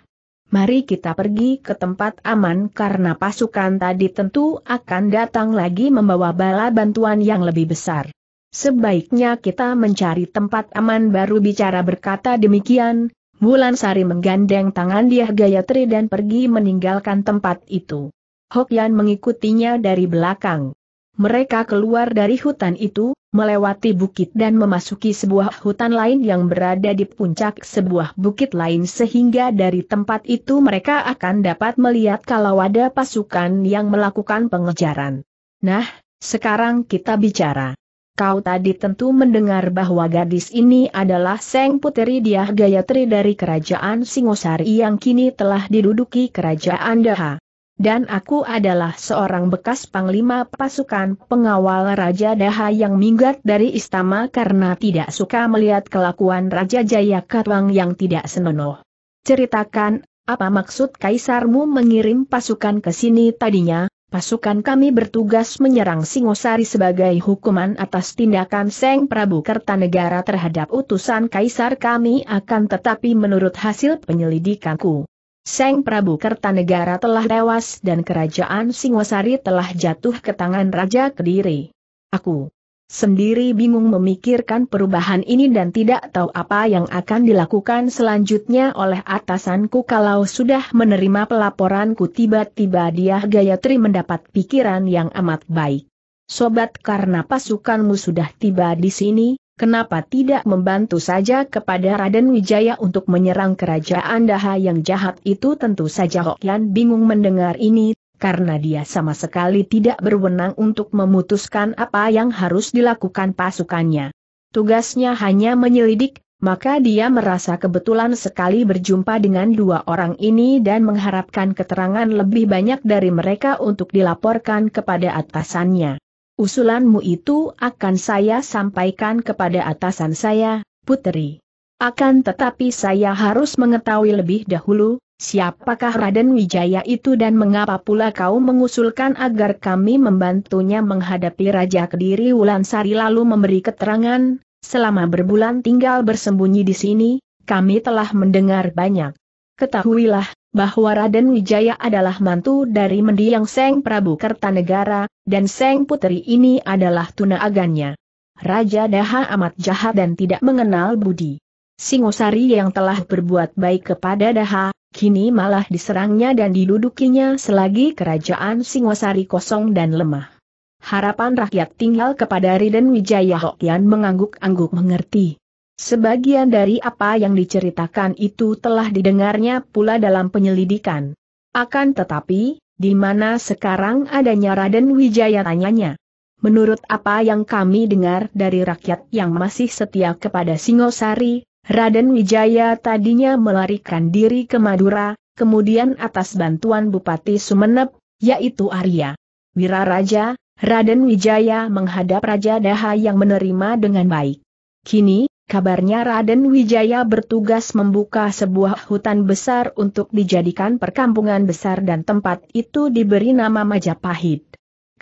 Mari kita pergi ke tempat aman karena pasukan tadi tentu akan datang lagi membawa bala bantuan yang lebih besar. Sebaiknya kita mencari tempat aman baru bicara berkata demikian, Bulan Sari menggandeng tangan dia Gayatri dan pergi meninggalkan tempat itu. Hokyan mengikutinya dari belakang. Mereka keluar dari hutan itu, melewati bukit dan memasuki sebuah hutan lain yang berada di puncak sebuah bukit lain sehingga dari tempat itu mereka akan dapat melihat kalau ada pasukan yang melakukan pengejaran. Nah, sekarang kita bicara. Kau tadi tentu mendengar bahwa gadis ini adalah Seng Puteri Diah Gayatri dari kerajaan Singosari yang kini telah diduduki kerajaan Daha dan aku adalah seorang bekas panglima pasukan pengawal Raja Daha yang minggat dari istama karena tidak suka melihat kelakuan Raja Jaya Jayakatwang yang tidak senonoh. Ceritakan, apa maksud kaisarmu mengirim pasukan ke sini tadinya? Pasukan kami bertugas menyerang Singosari sebagai hukuman atas tindakan Seng Prabu Kertanegara terhadap utusan kaisar kami akan tetapi menurut hasil penyelidikanku Seng Prabu Kertanegara telah tewas dan kerajaan Singosari telah jatuh ke tangan Raja Kediri. Aku sendiri bingung memikirkan perubahan ini dan tidak tahu apa yang akan dilakukan selanjutnya oleh atasanku kalau sudah menerima pelaporanku tiba-tiba dia Gayatri mendapat pikiran yang amat baik. Sobat karena pasukanmu sudah tiba di sini, Kenapa tidak membantu saja kepada Raden Wijaya untuk menyerang kerajaan Daha yang jahat itu tentu saja Hokian bingung mendengar ini, karena dia sama sekali tidak berwenang untuk memutuskan apa yang harus dilakukan pasukannya. Tugasnya hanya menyelidik, maka dia merasa kebetulan sekali berjumpa dengan dua orang ini dan mengharapkan keterangan lebih banyak dari mereka untuk dilaporkan kepada atasannya. Usulanmu itu akan saya sampaikan kepada atasan saya, Puteri. Akan tetapi saya harus mengetahui lebih dahulu, siapakah Raden Wijaya itu dan mengapa pula kau mengusulkan agar kami membantunya menghadapi Raja Kediri Wulansari lalu memberi keterangan, selama berbulan tinggal bersembunyi di sini, kami telah mendengar banyak. Ketahuilah, bahwa Raden Wijaya adalah mantu dari mendiang Seng Prabu Kertanegara, dan Seng Putri ini adalah tunaagannya. Raja Daha amat jahat dan tidak mengenal budi. Singosari yang telah berbuat baik kepada Daha, kini malah diserangnya dan didudukinya selagi kerajaan Singosari kosong dan lemah. Harapan rakyat tinggal kepada Raden Wijaya Hokian mengangguk-angguk mengerti. Sebagian dari apa yang diceritakan itu telah didengarnya pula dalam penyelidikan. Akan tetapi, di mana sekarang adanya Raden Wijaya tanyanya. Menurut apa yang kami dengar dari rakyat yang masih setia kepada Singosari, Raden Wijaya tadinya melarikan diri ke Madura, kemudian atas bantuan Bupati Sumeneb, yaitu Arya. Wiraraja, Raden Wijaya menghadap Raja Daha yang menerima dengan baik. Kini, kabarnya Raden Wijaya bertugas membuka sebuah hutan besar untuk dijadikan perkampungan besar dan tempat itu diberi nama Majapahit.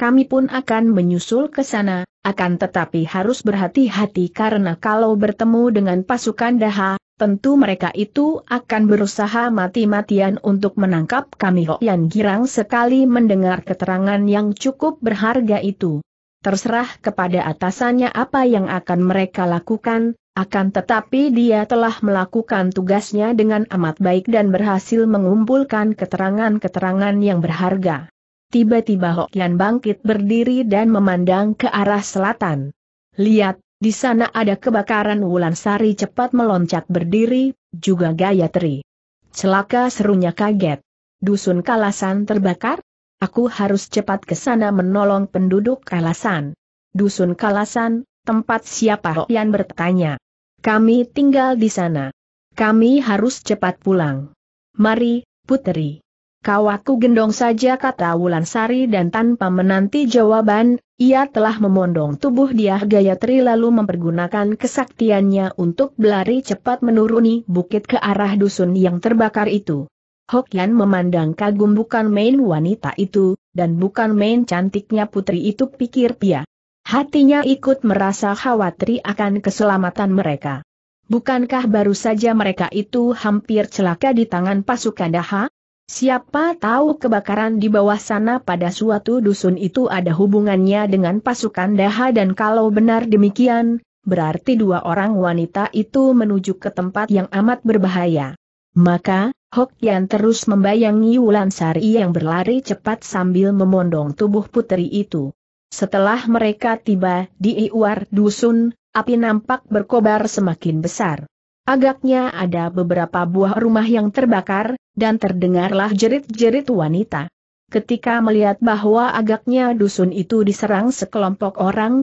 Kami pun akan menyusul ke sana, akan tetapi harus berhati-hati karena kalau bertemu dengan pasukan Daha, tentu mereka itu akan berusaha mati-matian untuk menangkap kami. yang girang sekali mendengar keterangan yang cukup berharga itu. Terserah kepada atasannya apa yang akan mereka lakukan, akan tetapi dia telah melakukan tugasnya dengan amat baik dan berhasil mengumpulkan keterangan-keterangan yang berharga. Tiba-tiba Hokian bangkit berdiri dan memandang ke arah selatan. Lihat, di sana ada kebakaran Sari cepat meloncat berdiri, juga Gaya Teri. Celaka serunya kaget. Dusun Kalasan terbakar? Aku harus cepat ke sana menolong penduduk Kalasan. Dusun Kalasan, tempat siapa Hokian bertanya. Kami tinggal di sana. Kami harus cepat pulang. Mari, putri. Kau aku gendong saja kata Wulan Sari dan tanpa menanti jawaban, ia telah memondong tubuh dia Gayatri lalu mempergunakan kesaktiannya untuk berlari cepat menuruni bukit ke arah dusun yang terbakar itu. Hokian memandang kagum bukan main wanita itu, dan bukan main cantiknya putri itu pikir pia. Hatinya ikut merasa khawatir akan keselamatan mereka. Bukankah baru saja mereka itu hampir celaka di tangan pasukan Daha? Siapa tahu kebakaran di bawah sana pada suatu dusun itu ada hubungannya dengan pasukan Daha dan kalau benar demikian, berarti dua orang wanita itu menuju ke tempat yang amat berbahaya. Maka, Hokian terus membayangi Wulansari yang berlari cepat sambil memondong tubuh putri itu. Setelah mereka tiba di Iwar Dusun, api nampak berkobar semakin besar. Agaknya ada beberapa buah rumah yang terbakar, dan terdengarlah jerit-jerit wanita. Ketika melihat bahwa agaknya dusun itu diserang sekelompok orang,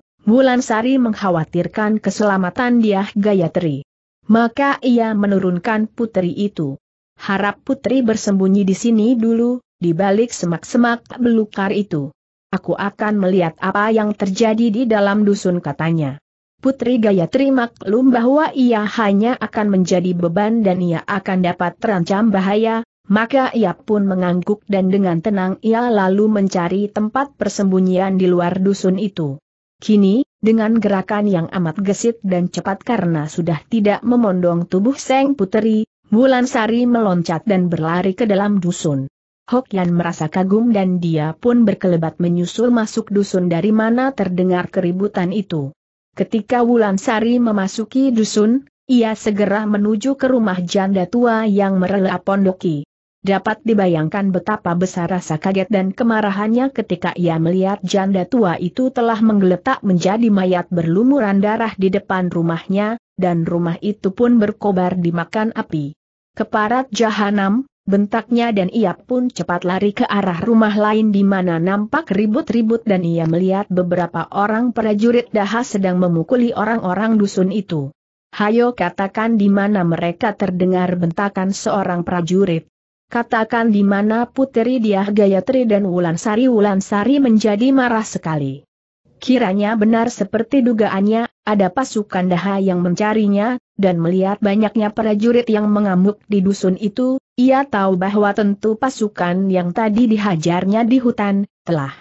Sari mengkhawatirkan keselamatan dia Gayatri. Maka ia menurunkan putri itu. Harap putri bersembunyi di sini dulu, di balik semak-semak belukar itu. Aku akan melihat apa yang terjadi di dalam dusun katanya. Putri Gayatri maklum bahwa ia hanya akan menjadi beban dan ia akan dapat terancam bahaya, maka ia pun mengangguk dan dengan tenang ia lalu mencari tempat persembunyian di luar dusun itu. Kini, dengan gerakan yang amat gesit dan cepat karena sudah tidak memondong tubuh Seng putri, Bulan Sari meloncat dan berlari ke dalam dusun. Hok Yan merasa kagum dan dia pun berkelebat menyusul masuk dusun dari mana terdengar keributan itu. Ketika Wulan Sari memasuki dusun, ia segera menuju ke rumah janda tua yang merela pondoki. Dapat dibayangkan betapa besar rasa kaget dan kemarahannya ketika ia melihat janda tua itu telah menggeletak menjadi mayat berlumuran darah di depan rumahnya, dan rumah itu pun berkobar dimakan api. Keparat Jahanam, bentaknya dan ia pun cepat lari ke arah rumah lain di mana nampak ribut-ribut dan ia melihat beberapa orang prajurit dahas sedang memukuli orang-orang dusun itu. Hayo katakan di mana mereka terdengar bentakan seorang prajurit. Katakan di mana puteri Diah Gayatri dan Wulansari Wulansari menjadi marah sekali. Kiranya benar seperti dugaannya, ada pasukan daha yang mencarinya, dan melihat banyaknya prajurit yang mengamuk di dusun itu, ia tahu bahwa tentu pasukan yang tadi dihajarnya di hutan, telah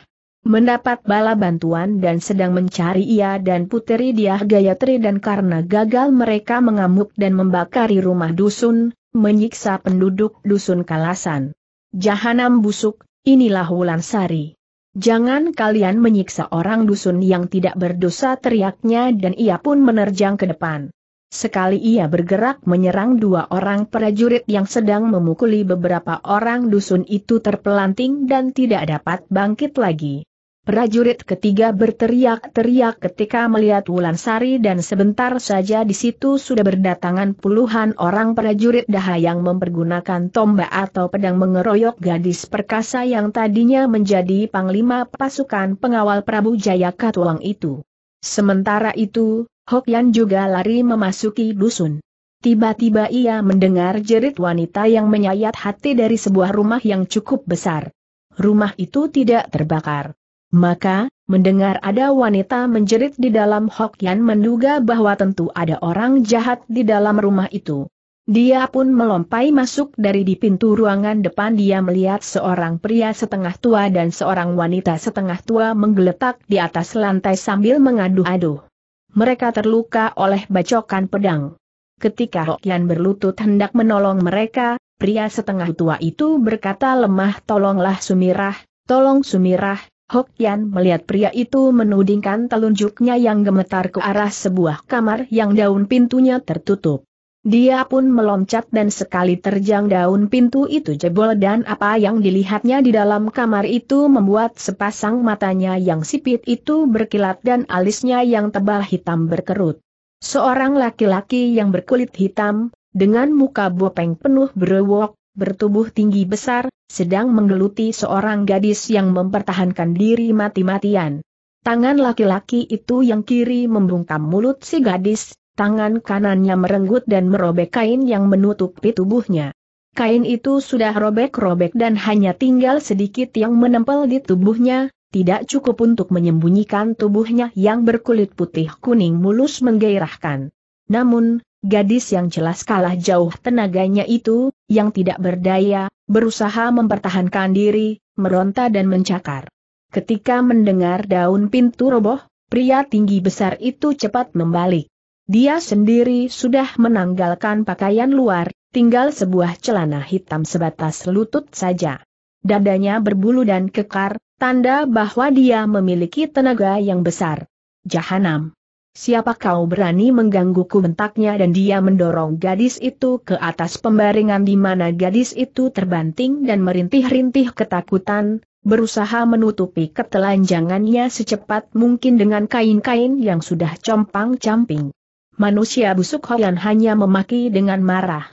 mendapat bala bantuan dan sedang mencari ia dan puteri dia Gayatri dan karena gagal mereka mengamuk dan membakari rumah dusun, menyiksa penduduk dusun Kalasan. Jahanam busuk, inilah Wulan Sari. Jangan kalian menyiksa orang dusun yang tidak berdosa teriaknya dan ia pun menerjang ke depan. Sekali ia bergerak menyerang dua orang prajurit yang sedang memukuli beberapa orang dusun itu terpelanting dan tidak dapat bangkit lagi. Prajurit ketiga berteriak-teriak ketika melihat Wulan Sari dan sebentar saja di situ sudah berdatangan puluhan orang prajurit daha yang mempergunakan tombak atau pedang mengeroyok gadis perkasa yang tadinya menjadi panglima pasukan pengawal Prabu Jaya Katuang itu. Sementara itu, Hokian juga lari memasuki dusun. Tiba-tiba ia mendengar jerit wanita yang menyayat hati dari sebuah rumah yang cukup besar. Rumah itu tidak terbakar. Maka, mendengar ada wanita menjerit di dalam Hokian menduga bahwa tentu ada orang jahat di dalam rumah itu. Dia pun melompai masuk dari di pintu ruangan depan dia melihat seorang pria setengah tua dan seorang wanita setengah tua menggeletak di atas lantai sambil mengadu aduh mereka terluka oleh bacokan pedang. Ketika Hokian berlutut hendak menolong mereka, pria setengah tua itu berkata lemah tolonglah Sumirah, tolong Sumirah, Hokian melihat pria itu menudingkan telunjuknya yang gemetar ke arah sebuah kamar yang daun pintunya tertutup. Dia pun meloncat dan sekali terjang daun pintu itu jebol dan apa yang dilihatnya di dalam kamar itu membuat sepasang matanya yang sipit itu berkilat dan alisnya yang tebal hitam berkerut. Seorang laki-laki yang berkulit hitam, dengan muka bopeng penuh berwok, bertubuh tinggi besar, sedang menggeluti seorang gadis yang mempertahankan diri mati-matian. Tangan laki-laki itu yang kiri membungkam mulut si gadis, Tangan kanannya merenggut dan merobek kain yang menutupi tubuhnya. Kain itu sudah robek-robek dan hanya tinggal sedikit yang menempel di tubuhnya, tidak cukup untuk menyembunyikan tubuhnya yang berkulit putih kuning mulus menggairahkan. Namun, gadis yang jelas kalah jauh tenaganya itu, yang tidak berdaya, berusaha mempertahankan diri, meronta dan mencakar. Ketika mendengar daun pintu roboh, pria tinggi besar itu cepat membalik. Dia sendiri sudah menanggalkan pakaian luar, tinggal sebuah celana hitam sebatas lutut saja. Dadanya berbulu dan kekar, tanda bahwa dia memiliki tenaga yang besar. Jahanam. Siapa kau berani menggangguku bentaknya dan dia mendorong gadis itu ke atas pembaringan di mana gadis itu terbanting dan merintih-rintih ketakutan, berusaha menutupi ketelanjangannya secepat mungkin dengan kain-kain yang sudah compang-camping manusia busuk Hoyan hanya memaki dengan marah.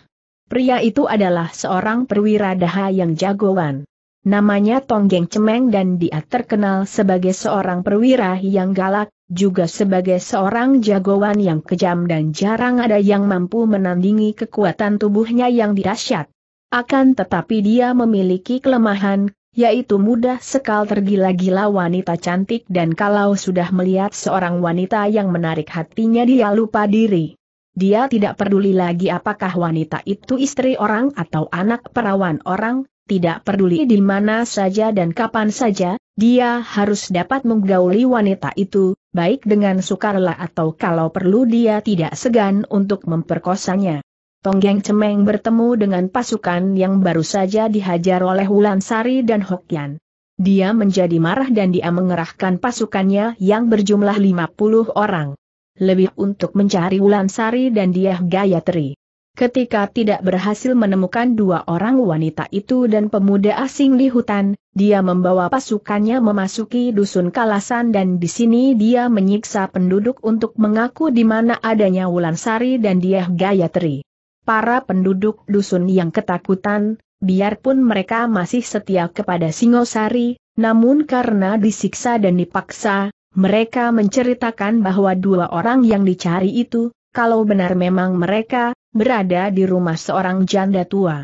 Pria itu adalah seorang perwira daha yang jagoan. Namanya Tonggeng Cemeng dan dia terkenal sebagai seorang perwira yang galak, juga sebagai seorang jagoan yang kejam dan jarang ada yang mampu menandingi kekuatan tubuhnya yang dahsyat. Akan tetapi dia memiliki kelemahan, yaitu mudah sekali tergila-gila wanita cantik dan kalau sudah melihat seorang wanita yang menarik hatinya dia lupa diri. Dia tidak peduli lagi apakah wanita itu istri orang atau anak perawan orang, tidak peduli di mana saja dan kapan saja, dia harus dapat menggauli wanita itu, baik dengan sukarela atau kalau perlu dia tidak segan untuk memperkosanya. Tonggeng Cemeng bertemu dengan pasukan yang baru saja dihajar oleh Wulan Sari dan Hokyan. Dia menjadi marah dan dia mengerahkan pasukannya yang berjumlah 50 orang. Lebih untuk mencari Wulan Sari dan dia Gayatri. Ketika tidak berhasil menemukan dua orang wanita itu dan pemuda asing di hutan, dia membawa pasukannya memasuki dusun Kalasan dan di sini dia menyiksa penduduk untuk mengaku di mana adanya Wulan Sari dan dia Gayatri para penduduk dusun yang ketakutan, biarpun mereka masih setia kepada Singosari, namun karena disiksa dan dipaksa, mereka menceritakan bahwa dua orang yang dicari itu, kalau benar memang mereka, berada di rumah seorang janda tua.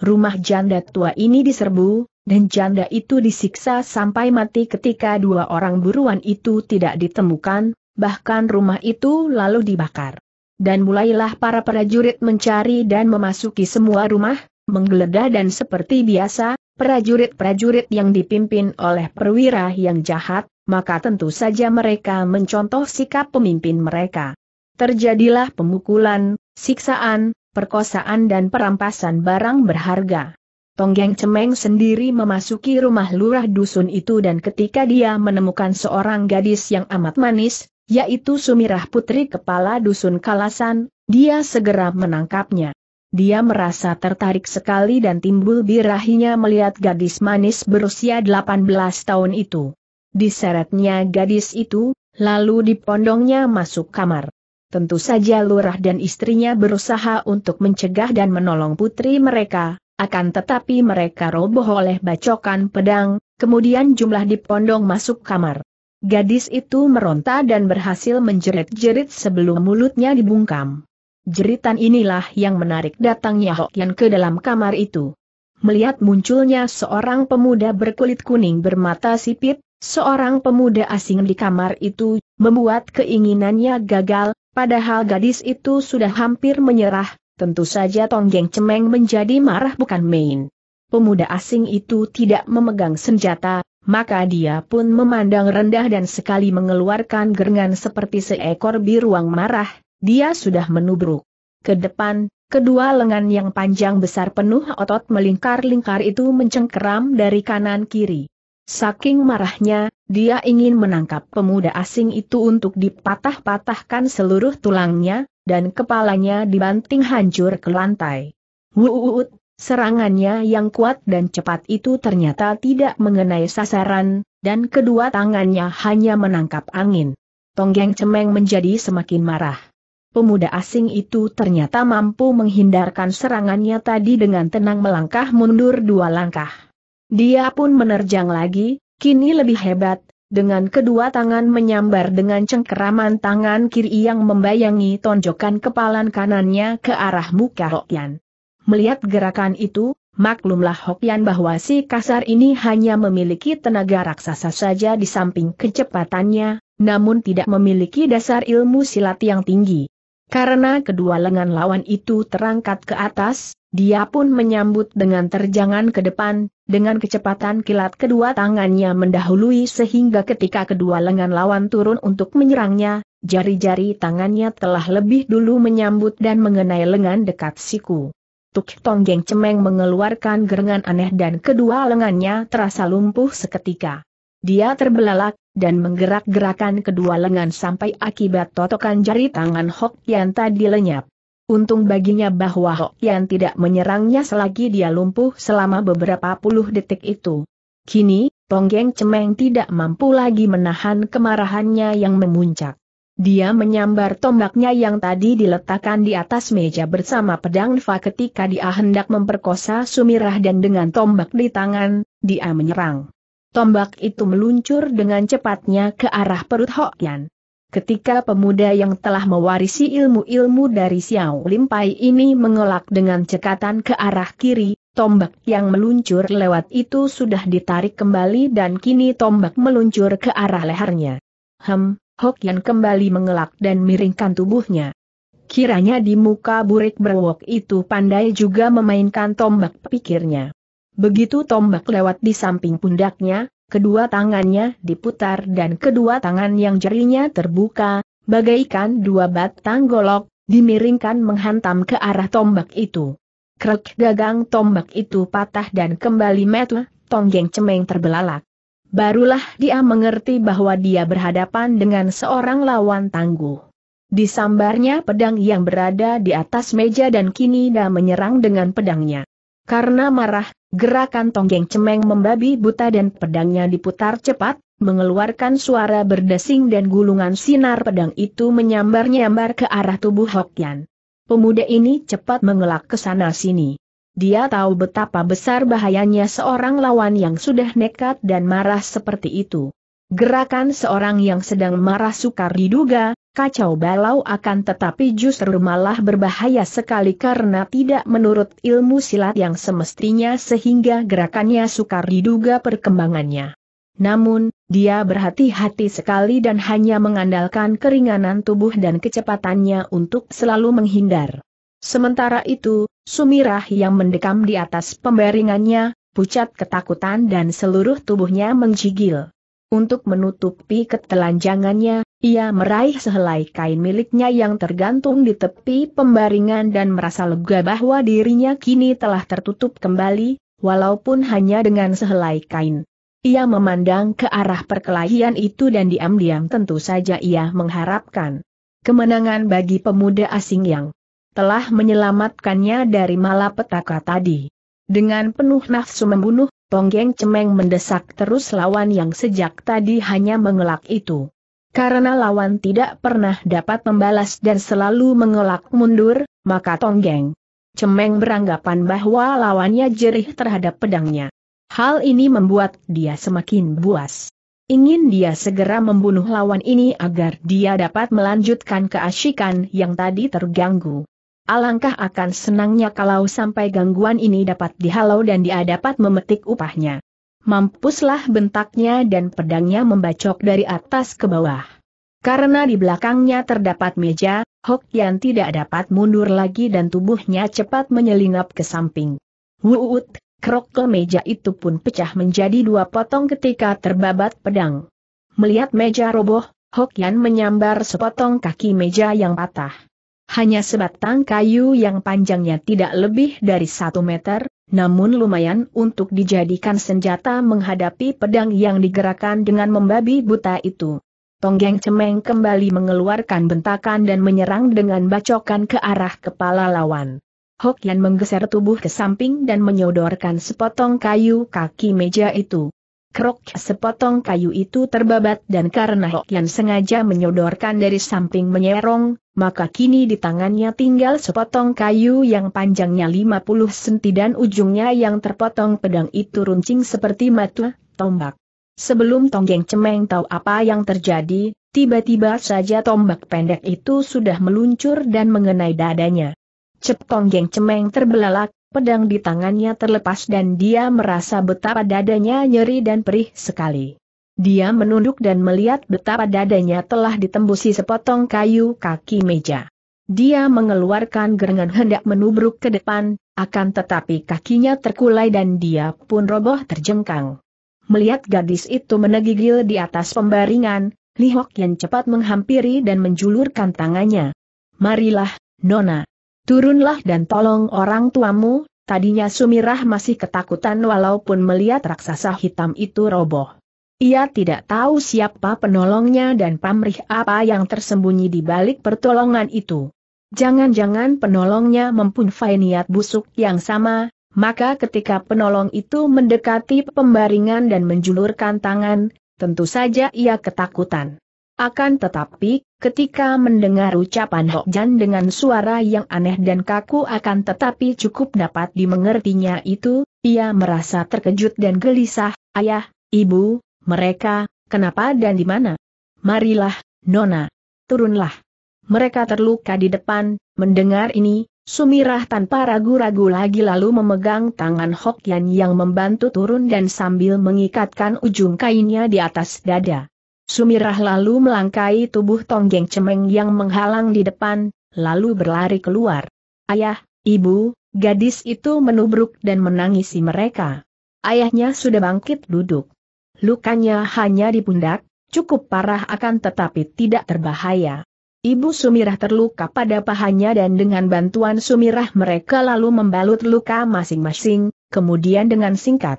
Rumah janda tua ini diserbu, dan janda itu disiksa sampai mati ketika dua orang buruan itu tidak ditemukan, bahkan rumah itu lalu dibakar dan mulailah para prajurit mencari dan memasuki semua rumah, menggeledah dan seperti biasa, prajurit-prajurit yang dipimpin oleh perwira yang jahat, maka tentu saja mereka mencontoh sikap pemimpin mereka. Terjadilah pemukulan, siksaan, perkosaan dan perampasan barang berharga. Tonggeng Cemeng sendiri memasuki rumah lurah dusun itu dan ketika dia menemukan seorang gadis yang amat manis, yaitu Sumirah Putri Kepala Dusun Kalasan, dia segera menangkapnya. Dia merasa tertarik sekali dan timbul birahinya melihat gadis manis berusia 18 tahun itu. Diseretnya gadis itu, lalu dipondongnya masuk kamar. Tentu saja lurah dan istrinya berusaha untuk mencegah dan menolong putri mereka, akan tetapi mereka roboh oleh bacokan pedang, kemudian jumlah dipondong masuk kamar. Gadis itu meronta dan berhasil menjerit-jerit sebelum mulutnya dibungkam. Jeritan inilah yang menarik datangnya Hokian ke dalam kamar itu. Melihat munculnya seorang pemuda berkulit kuning bermata sipit, seorang pemuda asing di kamar itu, membuat keinginannya gagal, padahal gadis itu sudah hampir menyerah, tentu saja Tonggeng Cemeng menjadi marah bukan main. Pemuda asing itu tidak memegang senjata, maka dia pun memandang rendah dan sekali mengeluarkan gerengan seperti seekor biruang marah, dia sudah menubruk. Ke depan, kedua lengan yang panjang besar penuh otot melingkar-lingkar itu mencengkeram dari kanan-kiri. Saking marahnya, dia ingin menangkap pemuda asing itu untuk dipatah-patahkan seluruh tulangnya, dan kepalanya dibanting hancur ke lantai. Wuut, Serangannya yang kuat dan cepat itu ternyata tidak mengenai sasaran, dan kedua tangannya hanya menangkap angin. Tonggeng Cemeng menjadi semakin marah. Pemuda asing itu ternyata mampu menghindarkan serangannya tadi dengan tenang melangkah mundur dua langkah. Dia pun menerjang lagi, kini lebih hebat, dengan kedua tangan menyambar dengan cengkeraman tangan kiri yang membayangi tonjokan kepalan kanannya ke arah muka Hokian. Melihat gerakan itu, maklumlah Hokian bahwa si kasar ini hanya memiliki tenaga raksasa saja di samping kecepatannya, namun tidak memiliki dasar ilmu silat yang tinggi. Karena kedua lengan lawan itu terangkat ke atas, dia pun menyambut dengan terjangan ke depan, dengan kecepatan kilat kedua tangannya mendahului sehingga ketika kedua lengan lawan turun untuk menyerangnya, jari-jari tangannya telah lebih dulu menyambut dan mengenai lengan dekat siku. Tuk Tonggeng Cemeng mengeluarkan gerengan aneh dan kedua lengannya terasa lumpuh seketika. Dia terbelalak, dan menggerak-gerakan kedua lengan sampai akibat totokan jari tangan Hok Yan tadi lenyap. Untung baginya bahwa Hok Yan tidak menyerangnya selagi dia lumpuh selama beberapa puluh detik itu. Kini, Tonggeng Cemeng tidak mampu lagi menahan kemarahannya yang memuncak. Dia menyambar tombaknya yang tadi diletakkan di atas meja bersama pedang Fa ketika dia hendak memperkosa Sumirah dan dengan tombak di tangan, dia menyerang. Tombak itu meluncur dengan cepatnya ke arah perut Hokian. Ketika pemuda yang telah mewarisi ilmu-ilmu dari Xiao Limpai ini mengelak dengan cekatan ke arah kiri, tombak yang meluncur lewat itu sudah ditarik kembali dan kini tombak meluncur ke arah lehernya. Hem, Hok Hokian kembali mengelak dan miringkan tubuhnya. Kiranya di muka burik berwok itu pandai juga memainkan tombak pikirnya. Begitu tombak lewat di samping pundaknya, kedua tangannya diputar dan kedua tangan yang jarinya terbuka, bagaikan dua batang golok, dimiringkan menghantam ke arah tombak itu. Krek gagang tombak itu patah dan kembali metu, tonggeng cemeng terbelalak. Barulah dia mengerti bahwa dia berhadapan dengan seorang lawan tangguh. Disambarnya pedang yang berada di atas meja dan kini dia menyerang dengan pedangnya. Karena marah, gerakan tonggeng cemeng membabi buta dan pedangnya diputar cepat, mengeluarkan suara berdesing dan gulungan sinar pedang itu menyambar-nyambar ke arah tubuh Hokyan. Pemuda ini cepat mengelak ke sana sini. Dia tahu betapa besar bahayanya seorang lawan yang sudah nekat dan marah seperti itu. Gerakan seorang yang sedang marah sukar diduga, kacau balau akan tetapi justru malah berbahaya sekali karena tidak menurut ilmu silat yang semestinya sehingga gerakannya sukar diduga perkembangannya. Namun, dia berhati-hati sekali dan hanya mengandalkan keringanan tubuh dan kecepatannya untuk selalu menghindar. Sementara itu, Sumirah yang mendekam di atas pembaringannya, pucat ketakutan dan seluruh tubuhnya menggigil. Untuk menutupi ketelanjangannya, ia meraih sehelai kain miliknya yang tergantung di tepi pembaringan dan merasa lega bahwa dirinya kini telah tertutup kembali, walaupun hanya dengan sehelai kain. Ia memandang ke arah perkelahian itu dan diam-diam tentu saja ia mengharapkan kemenangan bagi pemuda asing yang telah menyelamatkannya dari malapetaka tadi. Dengan penuh nafsu membunuh, Tonggeng Cemeng mendesak terus lawan yang sejak tadi hanya mengelak itu. Karena lawan tidak pernah dapat membalas dan selalu mengelak mundur, maka Tonggeng Cemeng beranggapan bahwa lawannya jerih terhadap pedangnya. Hal ini membuat dia semakin buas. Ingin dia segera membunuh lawan ini agar dia dapat melanjutkan keasyikan yang tadi terganggu. Alangkah akan senangnya kalau sampai gangguan ini dapat dihalau dan dia dapat memetik upahnya. Mampuslah bentaknya dan pedangnya membacok dari atas ke bawah. Karena di belakangnya terdapat meja, Hok Yan tidak dapat mundur lagi dan tubuhnya cepat menyelinap ke samping. Wuut, krokel meja itu pun pecah menjadi dua potong ketika terbabat pedang. Melihat meja roboh, Hok Yan menyambar sepotong kaki meja yang patah hanya sebatang kayu yang panjangnya tidak lebih dari satu meter, namun lumayan untuk dijadikan senjata menghadapi pedang yang digerakkan dengan membabi buta itu. Tonggeng Cemeng kembali mengeluarkan bentakan dan menyerang dengan bacokan ke arah kepala lawan. Hokian menggeser tubuh ke samping dan menyodorkan sepotong kayu kaki meja itu. Krok sepotong kayu itu terbabat dan karena Hok Hokian sengaja menyodorkan dari samping menyerong, maka kini di tangannya tinggal sepotong kayu yang panjangnya 50 senti dan ujungnya yang terpotong pedang itu runcing seperti mata, tombak. Sebelum Tonggeng Cemeng tahu apa yang terjadi, tiba-tiba saja tombak pendek itu sudah meluncur dan mengenai dadanya. Cep Tonggeng Cemeng terbelalak, pedang di tangannya terlepas dan dia merasa betapa dadanya nyeri dan perih sekali. Dia menunduk dan melihat betapa dadanya telah ditembusi sepotong kayu kaki meja. Dia mengeluarkan gerangan hendak menubruk ke depan, akan tetapi kakinya terkulai dan dia pun roboh terjengkang. Melihat gadis itu menegigil di atas pembaringan, Li Hok yang cepat menghampiri dan menjulurkan tangannya. Marilah, Nona. Turunlah dan tolong orang tuamu, tadinya Sumirah masih ketakutan walaupun melihat raksasa hitam itu roboh. Ia tidak tahu siapa penolongnya dan pamrih apa yang tersembunyi di balik pertolongan itu. Jangan-jangan penolongnya mempunyai niat busuk yang sama, maka ketika penolong itu mendekati pembaringan dan menjulurkan tangan, tentu saja ia ketakutan. Akan tetapi, Ketika mendengar ucapan Hok Hokjan dengan suara yang aneh dan kaku akan tetapi cukup dapat dimengertinya itu, ia merasa terkejut dan gelisah, ayah, ibu, mereka, kenapa dan di mana? Marilah, Nona. Turunlah. Mereka terluka di depan, mendengar ini, Sumirah tanpa ragu-ragu lagi lalu memegang tangan Jan yang membantu turun dan sambil mengikatkan ujung kainnya di atas dada. Sumirah lalu melangkai tubuh Tonggeng Cemeng yang menghalang di depan, lalu berlari keluar. Ayah, ibu, gadis itu menubruk dan menangisi mereka. Ayahnya sudah bangkit duduk. Lukanya hanya di pundak, cukup parah akan tetapi tidak terbahaya. Ibu Sumirah terluka pada pahanya dan dengan bantuan Sumirah mereka lalu membalut luka masing-masing, kemudian dengan singkat,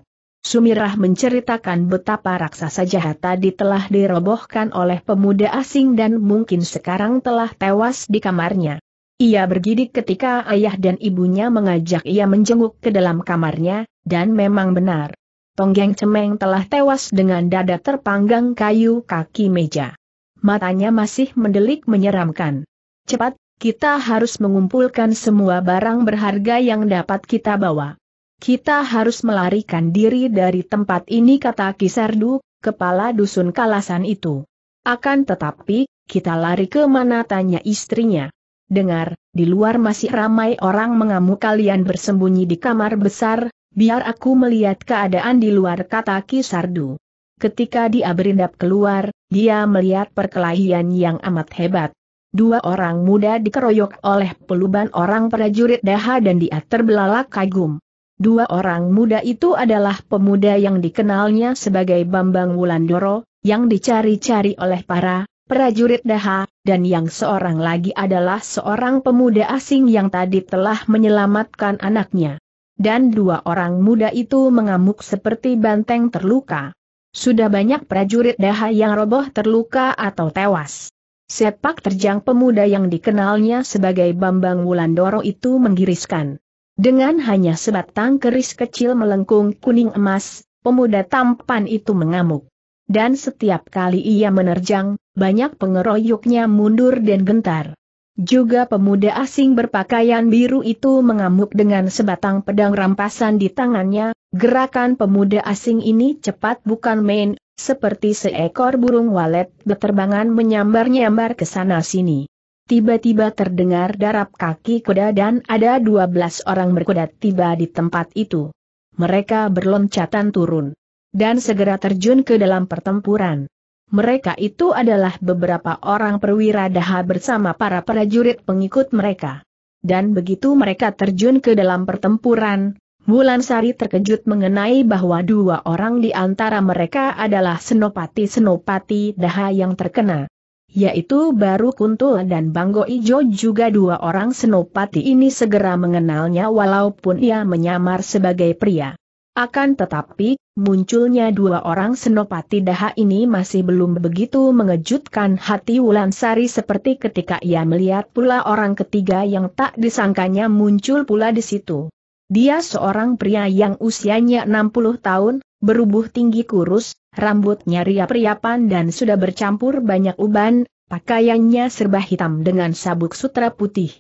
Sumirah menceritakan betapa raksasa jahat tadi telah dirobohkan oleh pemuda asing dan mungkin sekarang telah tewas di kamarnya. Ia bergidik ketika ayah dan ibunya mengajak ia menjenguk ke dalam kamarnya, dan memang benar. Tonggeng Cemeng telah tewas dengan dada terpanggang kayu kaki meja. Matanya masih mendelik menyeramkan. Cepat, kita harus mengumpulkan semua barang berharga yang dapat kita bawa. Kita harus melarikan diri dari tempat ini kata Kisardu, kepala dusun kalasan itu. Akan tetapi, kita lari ke mana tanya istrinya. Dengar, di luar masih ramai orang mengamuk kalian bersembunyi di kamar besar, biar aku melihat keadaan di luar kata Kisardu. Ketika dia berindap keluar, dia melihat perkelahian yang amat hebat. Dua orang muda dikeroyok oleh peluban orang prajurit daha dan dia terbelalak kagum. Dua orang muda itu adalah pemuda yang dikenalnya sebagai Bambang Wulandoro, yang dicari-cari oleh para prajurit Daha, dan yang seorang lagi adalah seorang pemuda asing yang tadi telah menyelamatkan anaknya. Dan dua orang muda itu mengamuk seperti banteng terluka. Sudah banyak prajurit Daha yang roboh terluka atau tewas. Sepak terjang pemuda yang dikenalnya sebagai Bambang Wulandoro itu menggiriskan. Dengan hanya sebatang keris kecil melengkung kuning emas, pemuda tampan itu mengamuk. Dan setiap kali ia menerjang, banyak pengeroyoknya mundur dan gentar. Juga pemuda asing berpakaian biru itu mengamuk dengan sebatang pedang rampasan di tangannya, gerakan pemuda asing ini cepat bukan main, seperti seekor burung walet beterbangan menyambar-nyambar ke sana-sini. Tiba-tiba terdengar darap kaki kuda dan ada 12 orang berkuda tiba di tempat itu. Mereka berloncatan turun. Dan segera terjun ke dalam pertempuran. Mereka itu adalah beberapa orang perwira daha bersama para prajurit pengikut mereka. Dan begitu mereka terjun ke dalam pertempuran, Bulan Sari terkejut mengenai bahwa dua orang di antara mereka adalah Senopati-Senopati Daha yang terkena yaitu Baru Kuntul dan Banggo Ijo juga dua orang senopati ini segera mengenalnya walaupun ia menyamar sebagai pria. Akan tetapi, munculnya dua orang senopati daha ini masih belum begitu mengejutkan hati Wulansari seperti ketika ia melihat pula orang ketiga yang tak disangkanya muncul pula di situ. Dia seorang pria yang usianya 60 tahun, berubuh tinggi kurus, rambutnya riap-riapan dan sudah bercampur banyak uban, pakaiannya serba hitam dengan sabuk sutra putih.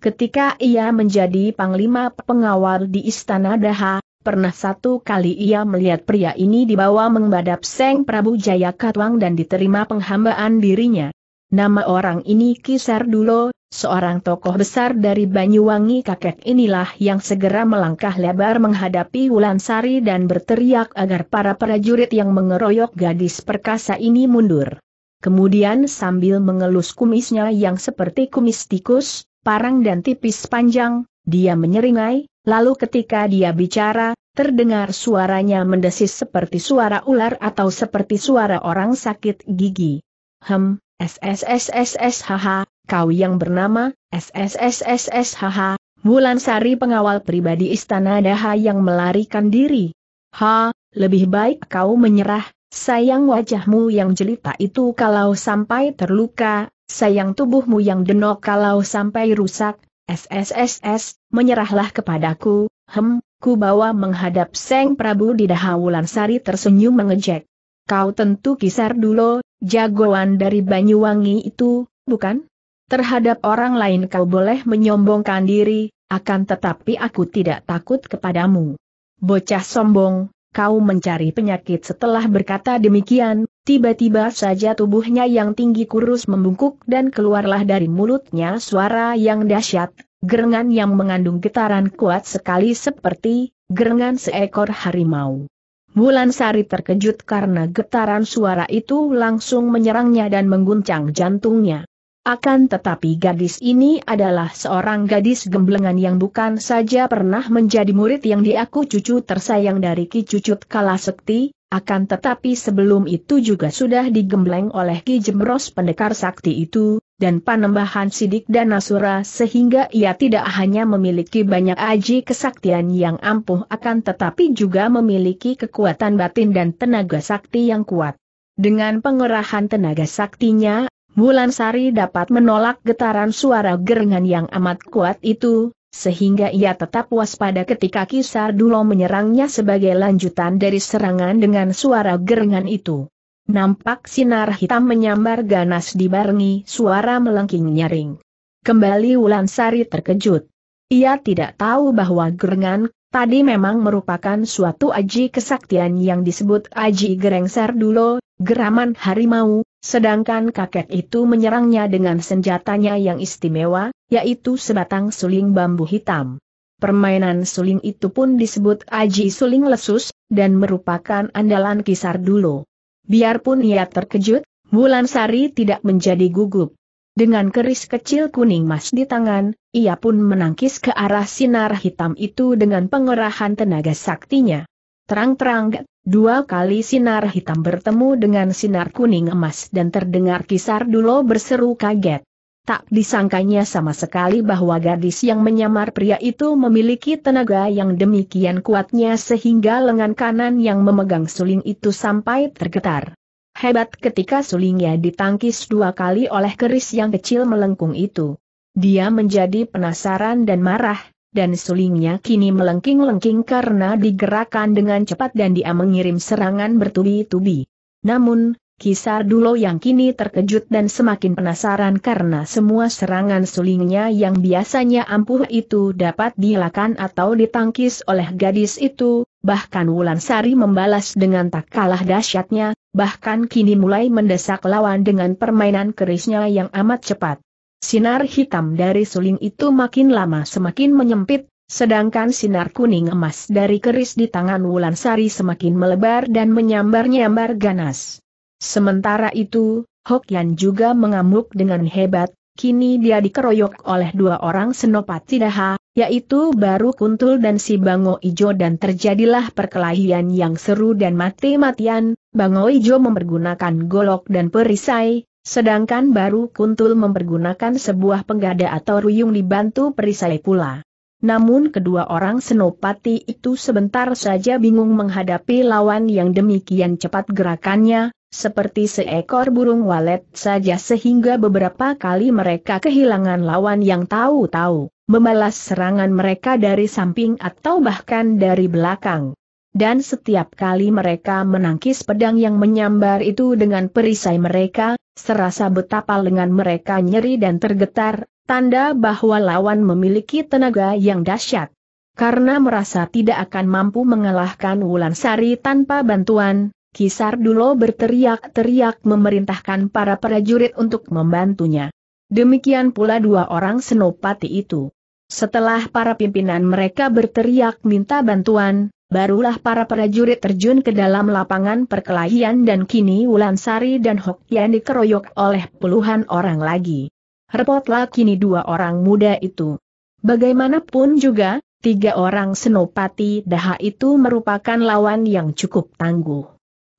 Ketika ia menjadi panglima pengawal di Istana Daha, pernah satu kali ia melihat pria ini dibawa mengbadap Seng Prabu Jaya Katwang dan diterima penghambaan dirinya. Nama orang ini Kisar Dulo, Seorang tokoh besar dari Banyuwangi kakek inilah yang segera melangkah lebar menghadapi Wulansari dan berteriak agar para prajurit yang mengeroyok gadis perkasa ini mundur. Kemudian sambil mengelus kumisnya yang seperti kumis tikus, parang dan tipis panjang, dia menyeringai, lalu ketika dia bicara, terdengar suaranya mendesis seperti suara ular atau seperti suara orang sakit gigi. Hem, SSSSSHH, kau yang bernama SSSSSHH, Bulan Sari pengawal pribadi Istana Daha yang melarikan diri. Ha, lebih baik kau menyerah, sayang wajahmu yang jelita itu kalau sampai terluka, sayang tubuhmu yang denok kalau sampai rusak, SSSS, menyerahlah kepadaku, hem, ku bawa menghadap Seng Prabu di Daha Sari tersenyum mengejek. Kau tentu kisar dulu, jagoan dari Banyuwangi itu, bukan? Terhadap orang lain kau boleh menyombongkan diri, akan tetapi aku tidak takut kepadamu. Bocah sombong, kau mencari penyakit setelah berkata demikian, tiba-tiba saja tubuhnya yang tinggi kurus membungkuk dan keluarlah dari mulutnya suara yang dahsyat, gerengan yang mengandung getaran kuat sekali seperti gerengan seekor harimau. Bulan Sari terkejut karena getaran suara itu langsung menyerangnya dan mengguncang jantungnya. Akan tetapi gadis ini adalah seorang gadis gemblengan yang bukan saja pernah menjadi murid yang diaku cucu tersayang dari Ki Cucut Kalasekti, akan tetapi sebelum itu juga sudah digembleng oleh Ki Jemros pendekar sakti itu, dan panembahan sidik dan nasura sehingga ia tidak hanya memiliki banyak aji kesaktian yang ampuh akan tetapi juga memiliki kekuatan batin dan tenaga sakti yang kuat. Dengan pengerahan tenaga saktinya, Sari dapat menolak getaran suara gerengan yang amat kuat itu, sehingga ia tetap waspada ketika Kisar Dulo menyerangnya sebagai lanjutan dari serangan dengan suara gerengan itu. Nampak sinar hitam menyambar ganas dibarengi suara melengking nyaring. Kembali Wulan Sari terkejut. Ia tidak tahu bahwa gerengan tadi memang merupakan suatu aji kesaktian yang disebut aji gerengsar Dulo, geraman harimau, Sedangkan kakek itu menyerangnya dengan senjatanya yang istimewa, yaitu sebatang suling bambu hitam. Permainan suling itu pun disebut Aji Suling Lesus, dan merupakan andalan kisar dulu. Biarpun ia terkejut, Bulan Sari tidak menjadi gugup. Dengan keris kecil kuning emas di tangan, ia pun menangkis ke arah sinar hitam itu dengan pengerahan tenaga saktinya. Terang-terang, dua kali sinar hitam bertemu dengan sinar kuning emas dan terdengar kisar dulu berseru kaget. Tak disangkanya sama sekali bahwa gadis yang menyamar pria itu memiliki tenaga yang demikian kuatnya sehingga lengan kanan yang memegang suling itu sampai tergetar. Hebat ketika sulingnya ditangkis dua kali oleh keris yang kecil melengkung itu. Dia menjadi penasaran dan marah, dan sulingnya kini melengking-lengking karena digerakkan dengan cepat dan dia mengirim serangan bertubi-tubi. Namun, Kisar Dulo yang kini terkejut dan semakin penasaran karena semua serangan sulingnya yang biasanya ampuh itu dapat dilakukan atau ditangkis oleh gadis itu, bahkan Wulansari membalas dengan tak kalah dahsyatnya, bahkan kini mulai mendesak lawan dengan permainan kerisnya yang amat cepat. Sinar hitam dari suling itu makin lama semakin menyempit, sedangkan sinar kuning emas dari keris di tangan Wulan Sari semakin melebar dan menyambar-nyambar ganas. Sementara itu, Hokian juga mengamuk dengan hebat, kini dia dikeroyok oleh dua orang senopati daha, yaitu Baru Kuntul dan si Bango Ijo dan terjadilah perkelahian yang seru dan mati-matian, Bango Ijo mempergunakan golok dan perisai, Sedangkan baru kuntul mempergunakan sebuah penggada atau ruyung dibantu perisai pula. Namun kedua orang senopati itu sebentar saja bingung menghadapi lawan yang demikian cepat gerakannya, seperti seekor burung walet saja sehingga beberapa kali mereka kehilangan lawan yang tahu-tahu, membalas serangan mereka dari samping atau bahkan dari belakang. Dan setiap kali mereka menangkis pedang yang menyambar itu dengan perisai mereka, Serasa betapa lengan mereka nyeri dan tergetar, tanda bahwa lawan memiliki tenaga yang dahsyat. Karena merasa tidak akan mampu mengalahkan Wulan Sari tanpa bantuan, Kisar Dulo berteriak-teriak memerintahkan para prajurit untuk membantunya. Demikian pula dua orang senopati itu. Setelah para pimpinan mereka berteriak minta bantuan, Barulah para prajurit terjun ke dalam lapangan perkelahian dan kini Sari dan Yan dikeroyok oleh puluhan orang lagi. Repotlah kini dua orang muda itu. Bagaimanapun juga, tiga orang senopati daha itu merupakan lawan yang cukup tangguh.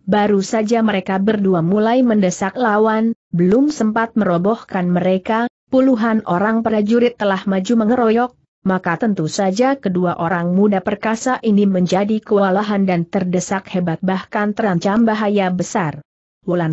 Baru saja mereka berdua mulai mendesak lawan, belum sempat merobohkan mereka, puluhan orang prajurit telah maju mengeroyok, maka tentu saja kedua orang muda perkasa ini menjadi kewalahan dan terdesak hebat bahkan terancam bahaya besar.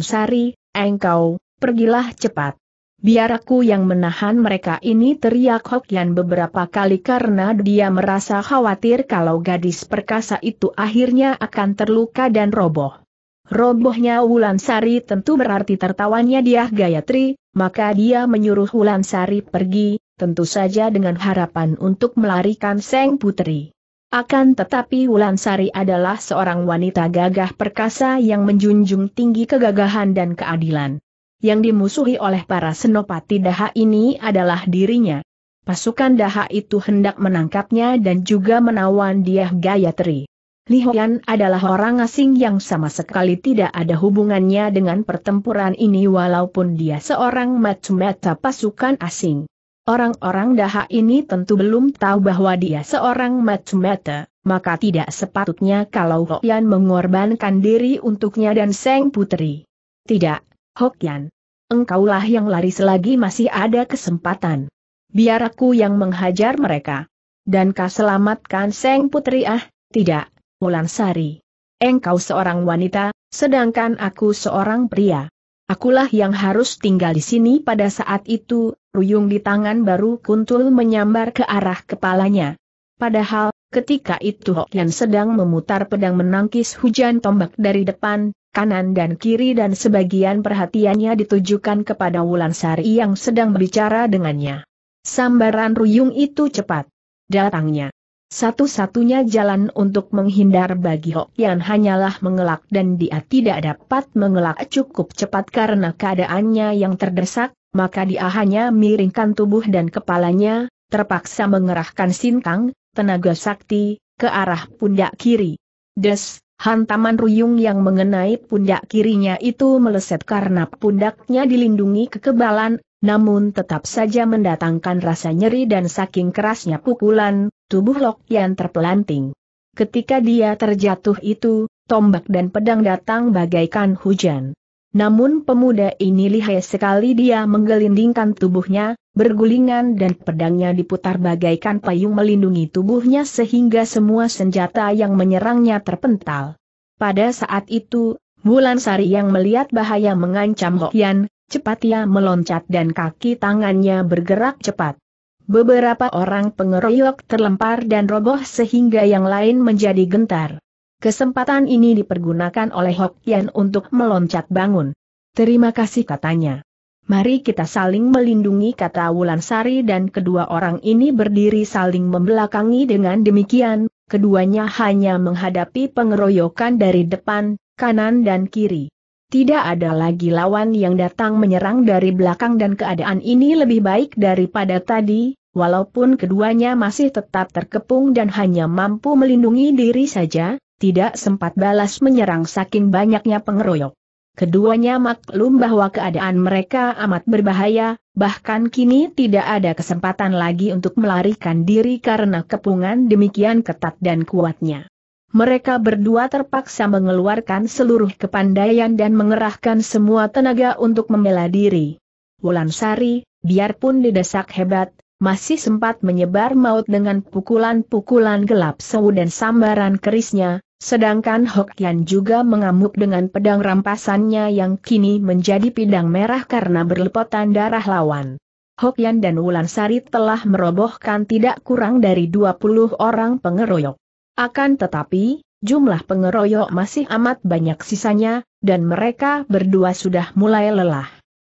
Sari, engkau, pergilah cepat. Biar aku yang menahan mereka ini teriak Hokyan beberapa kali karena dia merasa khawatir kalau gadis perkasa itu akhirnya akan terluka dan roboh. Robohnya Sari tentu berarti tertawanya dia Gayatri, maka dia menyuruh Sari pergi, tentu saja dengan harapan untuk melarikan Seng Putri. Akan tetapi Wulansari adalah seorang wanita gagah perkasa yang menjunjung tinggi kegagahan dan keadilan. Yang dimusuhi oleh para senopati daha ini adalah dirinya. Pasukan daha itu hendak menangkapnya dan juga menawan dia Gayatri. Li Hoyan adalah orang asing yang sama sekali tidak ada hubungannya dengan pertempuran ini walaupun dia seorang mata pasukan asing. Orang-orang dahak ini tentu belum tahu bahwa dia seorang mata maka tidak sepatutnya kalau Hokyan mengorbankan diri untuknya dan Seng Putri. Tidak, Hokyan. Engkaulah yang lari selagi masih ada kesempatan. Biar aku yang menghajar mereka. Dan kau selamatkan Seng Putri ah, tidak, Mulan Sari. Engkau seorang wanita, sedangkan aku seorang pria. Akulah yang harus tinggal di sini pada saat itu, ruyung di tangan baru kuntul menyambar ke arah kepalanya. Padahal, ketika itu Hokian sedang memutar pedang menangkis hujan tombak dari depan, kanan dan kiri dan sebagian perhatiannya ditujukan kepada Wulan Sari yang sedang berbicara dengannya. Sambaran ruyung itu cepat datangnya. Satu-satunya jalan untuk menghindar bagi yang hanyalah mengelak dan dia tidak dapat mengelak cukup cepat karena keadaannya yang terdesak, maka dia hanya miringkan tubuh dan kepalanya, terpaksa mengerahkan sintang, tenaga sakti, ke arah pundak kiri. Des, hantaman ruyung yang mengenai pundak kirinya itu meleset karena pundaknya dilindungi kekebalan namun tetap saja mendatangkan rasa nyeri dan saking kerasnya pukulan, tubuh Lok Yan terpelanting. Ketika dia terjatuh itu, tombak dan pedang datang bagaikan hujan. Namun pemuda ini lihai sekali dia menggelindingkan tubuhnya, bergulingan dan pedangnya diputar bagaikan payung melindungi tubuhnya sehingga semua senjata yang menyerangnya terpental. Pada saat itu, Bulan Sari yang melihat bahaya mengancam Hokian, Cepat ia meloncat dan kaki tangannya bergerak cepat. Beberapa orang pengeroyok terlempar dan roboh sehingga yang lain menjadi gentar. Kesempatan ini dipergunakan oleh Hokian untuk meloncat bangun. Terima kasih katanya. Mari kita saling melindungi kata Wulansari dan kedua orang ini berdiri saling membelakangi dengan demikian, keduanya hanya menghadapi pengeroyokan dari depan, kanan dan kiri. Tidak ada lagi lawan yang datang menyerang dari belakang dan keadaan ini lebih baik daripada tadi, walaupun keduanya masih tetap terkepung dan hanya mampu melindungi diri saja, tidak sempat balas menyerang saking banyaknya pengeroyok. Keduanya maklum bahwa keadaan mereka amat berbahaya, bahkan kini tidak ada kesempatan lagi untuk melarikan diri karena kepungan demikian ketat dan kuatnya mereka berdua terpaksa mengeluarkan seluruh kepandaian dan mengerahkan semua tenaga untuk membela diri. Wulan Sari, biarpun didesak hebat, masih sempat menyebar maut dengan pukulan-pukulan gelap sewu dan sambaran kerisnya, sedangkan Hokian juga mengamuk dengan pedang rampasannya yang kini menjadi pidang merah karena berlepotan darah lawan. Hokian dan Wulan Sari telah merobohkan tidak kurang dari 20 orang pengeroyok. Akan tetapi, jumlah pengeroyok masih amat banyak sisanya, dan mereka berdua sudah mulai lelah.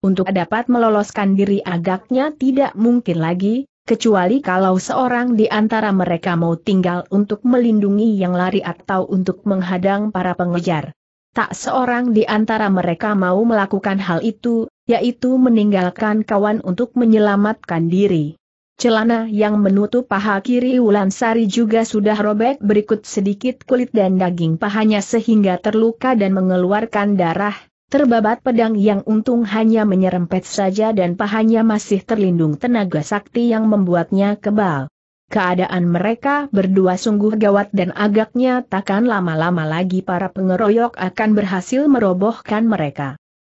Untuk dapat meloloskan diri agaknya tidak mungkin lagi, kecuali kalau seorang di antara mereka mau tinggal untuk melindungi yang lari atau untuk menghadang para pengejar. Tak seorang di antara mereka mau melakukan hal itu, yaitu meninggalkan kawan untuk menyelamatkan diri. Celana yang menutup paha kiri Sari juga sudah robek berikut sedikit kulit dan daging pahanya sehingga terluka dan mengeluarkan darah, terbabat pedang yang untung hanya menyerempet saja dan pahanya masih terlindung tenaga sakti yang membuatnya kebal. Keadaan mereka berdua sungguh gawat dan agaknya takkan lama-lama lagi para pengeroyok akan berhasil merobohkan mereka.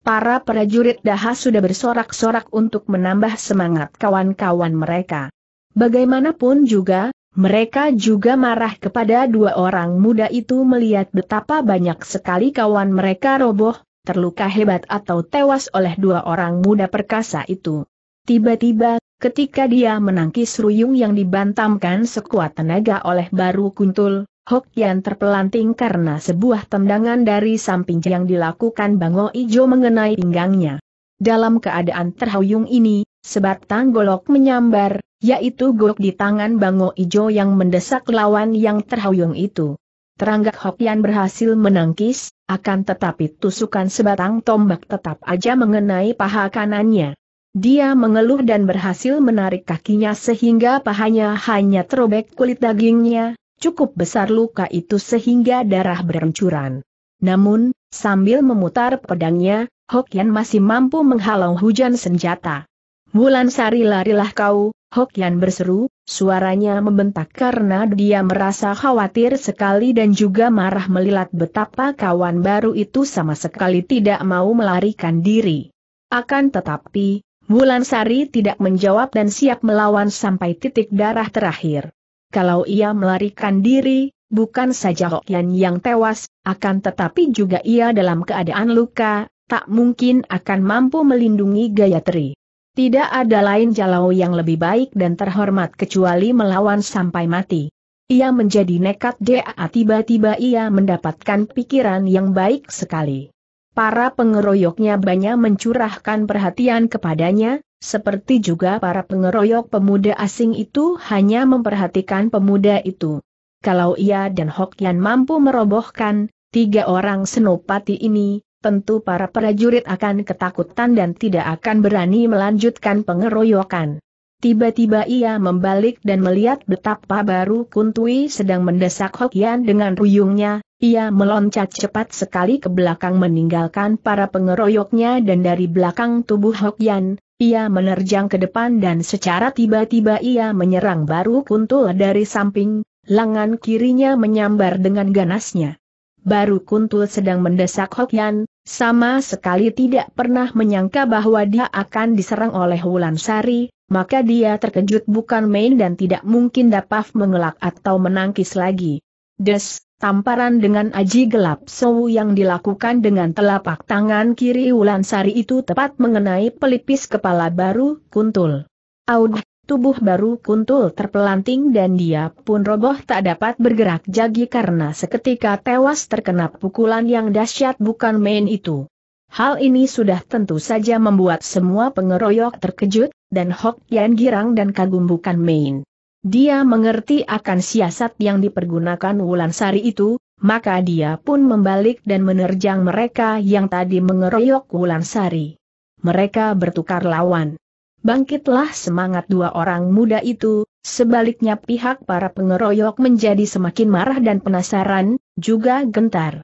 Para prajurit dahas sudah bersorak-sorak untuk menambah semangat kawan-kawan mereka. Bagaimanapun juga, mereka juga marah kepada dua orang muda itu melihat betapa banyak sekali kawan mereka roboh, terluka hebat atau tewas oleh dua orang muda perkasa itu. Tiba-tiba, ketika dia menangkis ruyung yang dibantamkan sekuat tenaga oleh baru kuntul, Hok Yan terpelanting karena sebuah tendangan dari samping yang dilakukan Bango Ijo mengenai pinggangnya. Dalam keadaan terhuyung ini, sebatang golok menyambar, yaitu golok di tangan Bango Ijo yang mendesak lawan yang terhuyung itu. Teranggak Yan berhasil menangkis, akan tetapi tusukan sebatang tombak tetap aja mengenai paha kanannya. Dia mengeluh dan berhasil menarik kakinya sehingga pahanya hanya terobek kulit dagingnya, Cukup besar luka itu sehingga darah berencuran. Namun, sambil memutar pedangnya, Hokian masih mampu menghalau hujan senjata. Bulan Sari larilah kau, Hokian berseru, suaranya membentak karena dia merasa khawatir sekali dan juga marah melilat betapa kawan baru itu sama sekali tidak mau melarikan diri. Akan tetapi, Bulan Sari tidak menjawab dan siap melawan sampai titik darah terakhir kalau ia melarikan diri, bukan saja Hokian yang tewas, akan tetapi juga ia dalam keadaan luka, tak mungkin akan mampu melindungi Gayatri. Tidak ada lain jalau yang lebih baik dan terhormat kecuali melawan sampai mati. Ia menjadi nekat Dia tiba-tiba ia mendapatkan pikiran yang baik sekali. Para pengeroyoknya banyak mencurahkan perhatian kepadanya, seperti juga para pengeroyok pemuda asing itu hanya memperhatikan pemuda itu. Kalau ia dan Hokian mampu merobohkan, tiga orang senopati ini, tentu para prajurit akan ketakutan dan tidak akan berani melanjutkan pengeroyokan. Tiba-tiba ia membalik dan melihat betapa baru Kuntui sedang mendesak Hokian dengan ruyungnya, ia meloncat cepat sekali ke belakang meninggalkan para pengeroyoknya dan dari belakang tubuh Hokian. Ia menerjang ke depan dan secara tiba-tiba ia menyerang baru kuntul dari samping, lengan kirinya menyambar dengan ganasnya. Baru kuntul sedang mendesak Hokyan, sama sekali tidak pernah menyangka bahwa dia akan diserang oleh Wulan Sari, maka dia terkejut bukan main dan tidak mungkin dapat mengelak atau menangkis lagi. Des, tamparan dengan aji gelap sowu yang dilakukan dengan telapak tangan kiri Wulan Sari itu tepat mengenai pelipis kepala baru kuntul. Aud, tubuh baru kuntul terpelanting dan dia pun roboh tak dapat bergerak jagi karena seketika tewas terkena pukulan yang dahsyat bukan main itu. Hal ini sudah tentu saja membuat semua pengeroyok terkejut, dan Hok Yan girang dan kagum bukan main. Dia mengerti akan siasat yang dipergunakan Wulan Sari itu, maka dia pun membalik dan menerjang mereka yang tadi mengeroyok Wulan Sari. Mereka bertukar lawan. Bangkitlah semangat dua orang muda itu, sebaliknya pihak para pengeroyok menjadi semakin marah dan penasaran, juga gentar.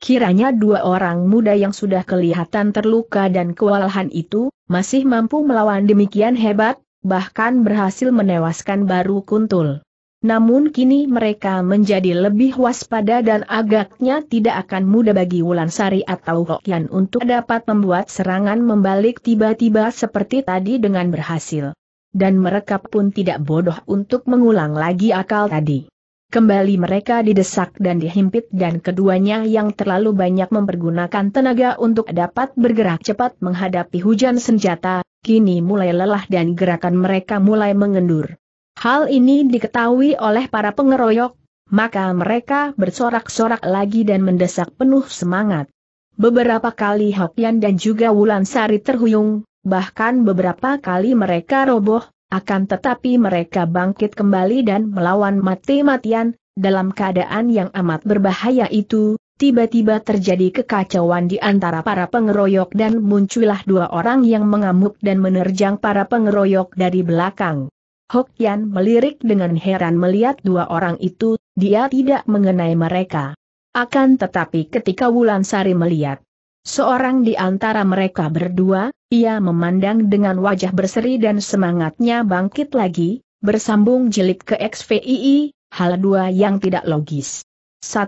Kiranya dua orang muda yang sudah kelihatan terluka dan kewalahan itu, masih mampu melawan demikian hebat, bahkan berhasil menewaskan Baru Kuntul. Namun kini mereka menjadi lebih waspada dan agaknya tidak akan mudah bagi Wulansari atau Hokyan untuk dapat membuat serangan membalik tiba-tiba seperti tadi dengan berhasil. Dan mereka pun tidak bodoh untuk mengulang lagi akal tadi. Kembali mereka didesak dan dihimpit dan keduanya yang terlalu banyak mempergunakan tenaga untuk dapat bergerak cepat menghadapi hujan senjata, kini mulai lelah dan gerakan mereka mulai mengendur. Hal ini diketahui oleh para pengeroyok, maka mereka bersorak-sorak lagi dan mendesak penuh semangat. Beberapa kali Hokian dan juga Wulan Sari terhuyung, bahkan beberapa kali mereka roboh, akan tetapi mereka bangkit kembali dan melawan mati-matian, dalam keadaan yang amat berbahaya itu, tiba-tiba terjadi kekacauan di antara para pengeroyok dan muncullah dua orang yang mengamuk dan menerjang para pengeroyok dari belakang. Hokyan melirik dengan heran melihat dua orang itu, dia tidak mengenai mereka. Akan tetapi ketika Wulan Sari melihat seorang di antara mereka berdua, ia memandang dengan wajah berseri dan semangatnya bangkit lagi, bersambung jilid ke XVII, hal dua yang tidak logis. 1.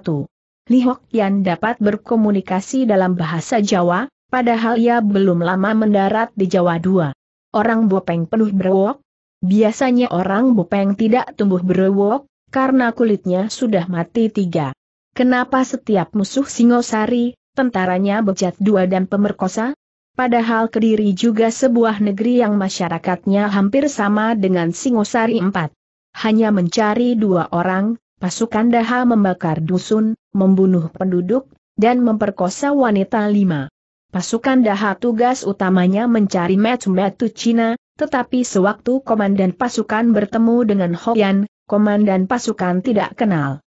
Li Hok Yan dapat berkomunikasi dalam bahasa Jawa, padahal ia belum lama mendarat di Jawa 2. Orang Bopeng penuh berwok. Biasanya orang Bopeng tidak tumbuh berwok, karena kulitnya sudah mati tiga. Kenapa setiap musuh Singosari, tentaranya bejat dua dan pemerkosa? Padahal Kediri juga sebuah negeri yang masyarakatnya hampir sama dengan Singosari IV. Hanya mencari dua orang, pasukan Daha membakar dusun, membunuh penduduk, dan memperkosa wanita lima. Pasukan Daha tugas utamanya mencari metu-metu Cina, tetapi sewaktu komandan pasukan bertemu dengan Hoyan, komandan pasukan tidak kenal.